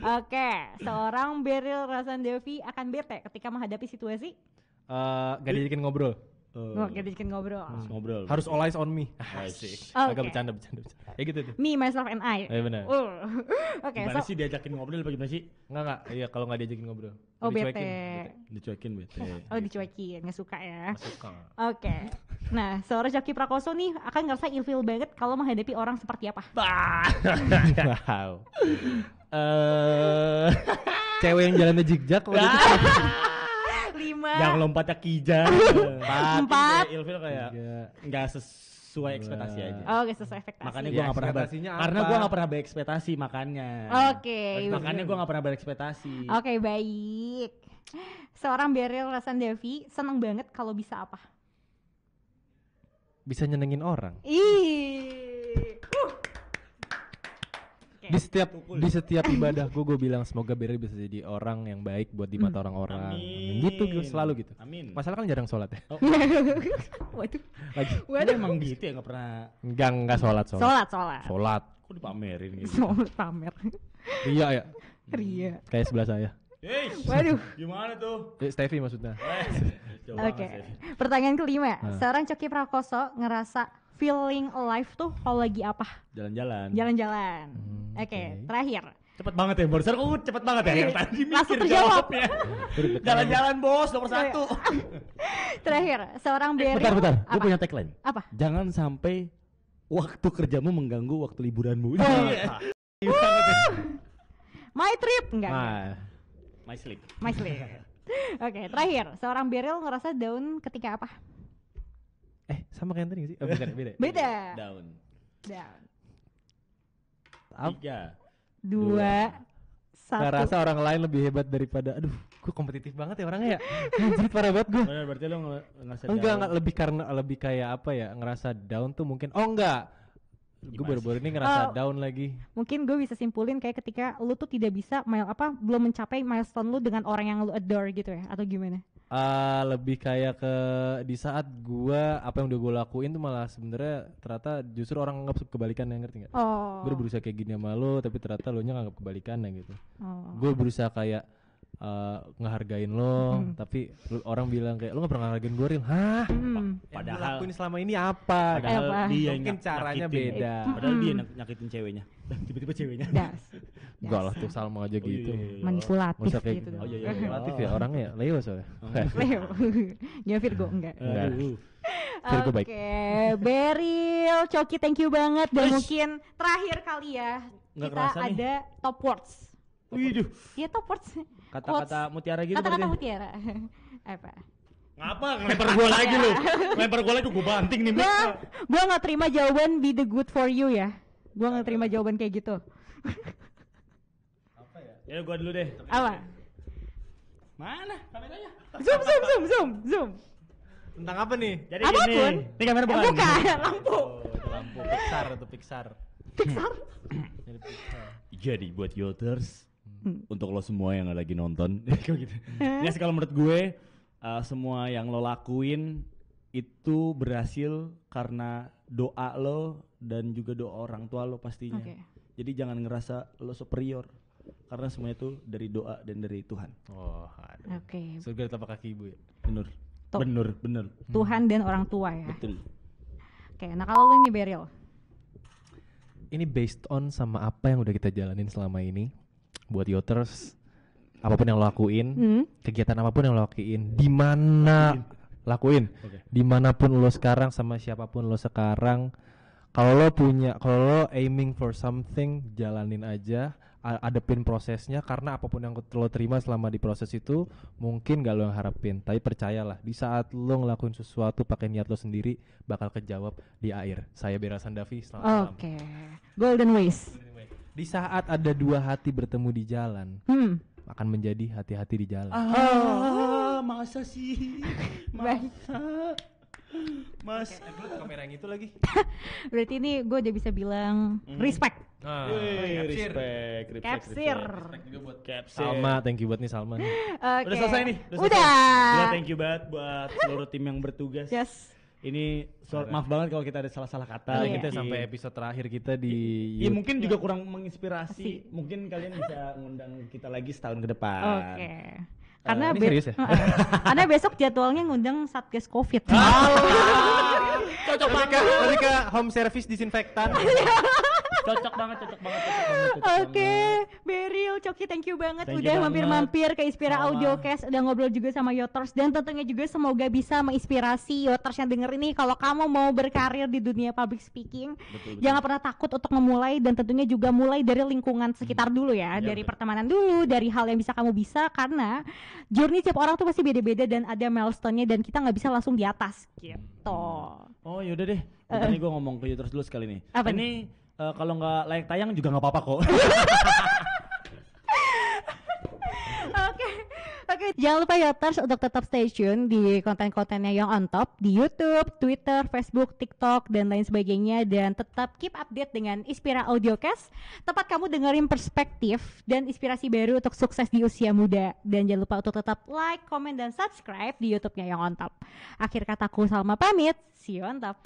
Speaker 1: Oke, okay. seorang Beril Rasan Devi akan bete ketika menghadapi situasi.
Speaker 3: Uh, gak diajakin ngobrol. Uh, eh, Oke,
Speaker 1: dibikin ngobrol. Harus hmm.
Speaker 3: ngobrol. Harus all eyes on me. Asik. Okay. Agak bercanda, bercanda, bercanda. Ya gitu tuh.
Speaker 1: Me, myself and I. Iya benar. Uh. Oke, okay, so. sih
Speaker 3: diajakin ngobrol apa gimana sih? Enggak, enggak. Iya, kalau enggak diajakin ngobrol.
Speaker 1: Oh, dicuekin. bete.
Speaker 2: Dicuekin bete. Oh,
Speaker 1: dicuekin. Enggak suka ya. suka. Oke. Okay. Nah, seorang Jaki Prakoso nih akan ngerasa ilfeel banget kalau menghadapi orang seperti apa?
Speaker 3: wow. Eh, cewek yang jalannya zigzag
Speaker 1: yang lompatnya kijang empat, empat. Ilfil kayak
Speaker 2: nggak sesuai ekspektasi aja oh sesuai ekspektasi makanya gue iya, nggak pernah karena gue nggak pernah berekspektasi makanya oke okay, makanya gue nggak pernah berekspektasi oke
Speaker 1: okay, baik seorang Beryl devi seneng banget kalau bisa apa
Speaker 3: bisa nyenengin orang
Speaker 1: ih
Speaker 3: di setiap di setiap ibadah gue gue bilang semoga Barry bisa jadi orang yang baik buat di mata hmm. orang-orang. Amin. Gitu gue selalu gitu. Amin. Masalah kan jarang sholat ya. Oh.
Speaker 2: Waduh. Lagi. Waduh. Emang gitu ya nggak pernah.
Speaker 3: Enggak enggak sholat sholat. Sholat sholat. Sholat. Kok dipamerin gitu. Sholat pamer. Iya ya. iya Kayak sebelah saya. Eish, Waduh.
Speaker 2: Gimana tuh?
Speaker 3: Eh, Stevie maksudnya. Eh, Oke.
Speaker 1: Okay. Pertanyaan kelima. Nah. Seorang coki prakoso ngerasa feeling alive tuh kalau lagi apa? Jalan-jalan. Jalan-jalan. Hmm, Oke, okay. terakhir.
Speaker 2: Cepet banget ya, barusan oh cepet banget ya yang tadi
Speaker 1: mikir jawabnya.
Speaker 2: Jalan-jalan bos, nomor satu.
Speaker 1: terakhir, seorang Eh, Bentar, bentar. Gue punya
Speaker 2: tagline. Apa? Jangan sampai waktu kerjamu mengganggu waktu liburanmu. Oh, iya.
Speaker 1: My trip enggak. My, my sleep. My sleep. Oke, okay, terakhir, seorang Beril ngerasa down ketika apa?
Speaker 3: Eh, sama kayak tadi gak sih? Oh, bukan, beda. beda. Down. Down. Up. Tiga. Dua. dua satu. rasa orang lain lebih hebat daripada, aduh, gue kompetitif banget ya orangnya ya. Anjir parah banget gue.
Speaker 2: Benar, berarti lo ngerasa enggak, down. enggak,
Speaker 3: lebih karena lebih kayak apa ya? Ngerasa down tuh mungkin. Oh, enggak. Gue baru-baru ini ngerasa oh, down lagi.
Speaker 1: Mungkin gue bisa simpulin kayak ketika lu tuh tidak bisa mile apa belum mencapai milestone lu dengan orang yang lu adore gitu ya atau gimana?
Speaker 3: uh, lebih kayak ke di saat gua apa yang udah gua lakuin tuh malah sebenarnya ternyata justru orang nganggap kebalikan yang ngerti nggak? Oh. Gua berusaha kayak gini sama lo tapi ternyata lo nya nganggap kebalikannya gitu. Oh. Gua berusaha kayak uh, ngehargain lo hmm. tapi lu, orang bilang kayak lo gak pernah ngehargain gue Ril hah hmm. padahal ini selama ini apa padahal apa? dia mungkin caranya nyakitin. beda hmm. padahal dia nak nyakitin ceweknya
Speaker 1: tiba-tiba ceweknya das, das.
Speaker 3: gak lah tuh Salma aja oh, iya, gitu iya, iya. manipulatif gitu, kayak, gitu oh, iya, iya. iya. manipulatif ya orangnya Leo soalnya Leo
Speaker 1: ya Virgo enggak enggak Oke, okay. Beril, Coki, thank you banget dan mungkin terakhir kali ya Nggak kita ada nih. top words. Widuh. Iya top words. Kata-kata
Speaker 2: mutiara gitu Kata-kata
Speaker 1: mutiara. Apa? Ngapa ngelempar gua lagi lu?
Speaker 2: ngelempar gua lagi gua banting
Speaker 1: nih. Gua gue nggak terima jawaban be the good for you ya. Gua nggak terima jawaban kayak gitu.
Speaker 2: Apa ya? Ya gua dulu deh.
Speaker 1: Apa?
Speaker 3: Mana kameranya? Zoom zoom zoom zoom zoom. Tentang apa nih? Jadi apa ini Ini kamera bukan. lampu. Oh, lampu Pixar itu Pixar. Pixar.
Speaker 2: Jadi buat Yoters Hmm. untuk lo semua yang lagi nonton gitu. gitu. kalau menurut gue uh, semua yang lo lakuin itu berhasil karena doa lo dan juga doa orang tua lo pastinya. Okay. Jadi jangan ngerasa lo superior karena semuanya itu dari doa dan dari Tuhan. Oh,
Speaker 3: Oke. Okay. Surga telapak kaki ibu ya. Benar. Benar, benar.
Speaker 1: Tuhan dan orang tua ya. Betul. Oke, okay, nah kalau lo ini Beril.
Speaker 3: Ini based on sama apa yang udah kita jalanin selama ini buat Yoters apapun yang lo lakuin hmm? kegiatan apapun yang lo lakuin di mana lakuin, dimanapun lo sekarang sama siapapun lo sekarang kalau lo punya kalau lo aiming for something jalanin aja adepin prosesnya karena apapun yang lo terima selama di proses itu mungkin gak lo yang harapin tapi percayalah di saat lo ngelakuin sesuatu pakai niat lo sendiri bakal kejawab di air saya Berasan Davi selamat okay. malam
Speaker 1: oke golden ways
Speaker 3: di saat ada dua hati bertemu di jalan, hmm. akan menjadi hati-hati di jalan. Ah, oh.
Speaker 1: masa sih? Masa?
Speaker 3: Mas, okay. Eh, kamera yang itu lagi.
Speaker 1: Berarti ini gue udah bisa bilang mm. respect.
Speaker 3: Ah, Wey, oh, iya. respect, respect, capsir. Respect juga buat capsir. Salma, thank you buat nih Salma. Nih.
Speaker 2: okay. Udah selesai nih. Udah. Selesai. Udah thank you banget buat seluruh tim yang bertugas. Yes ini so, maaf banget kalau kita ada salah-salah kata yeah. kita gitu ya iya. sampai episode terakhir
Speaker 3: kita di Iya, iya
Speaker 2: mungkin juga kurang menginspirasi. mungkin kalian bisa ngundang kita lagi setahun ke depan. Oke. Okay. Eh, karena
Speaker 1: uh, be ya? karena besok jadwalnya ngundang Satgas Covid. Ah. Cocok banget. ke home service disinfektan. Iya cocok banget, cocok banget, banget. Oke, okay. Beril, Coki, thank you banget thank udah mampir-mampir ke Inspira Sama. Audiocast, udah ngobrol juga sama Yoters dan tentunya juga semoga bisa menginspirasi Yoters yang denger ini kalau kamu mau berkarir di dunia public speaking,
Speaker 4: betul, betul. jangan
Speaker 1: pernah takut untuk memulai dan tentunya juga mulai dari lingkungan sekitar hmm. dulu ya, ya dari betul. pertemanan dulu, dari hal yang bisa kamu bisa karena journey tiap orang tuh pasti beda-beda dan ada milestone-nya dan kita nggak bisa langsung di atas gitu.
Speaker 2: Hmm. Oh, yaudah deh. Ini uh. gue ngomong ke Yoters dulu sekali nih. Apa ini nih? Eh, kalau nggak layak tayang juga nggak apa-apa kok.
Speaker 1: Oke, jangan lupa ya untuk tetap stay tune di konten-kontennya yang on top di YouTube, Twitter, Facebook, TikTok dan lain sebagainya dan tetap keep update dengan Inspira Audiocast. Tempat kamu dengerin perspektif dan inspirasi baru untuk sukses di usia muda dan jangan lupa untuk tetap like, comment dan subscribe di YouTube-nya yang on top. Akhir kataku Salma pamit. See you on top.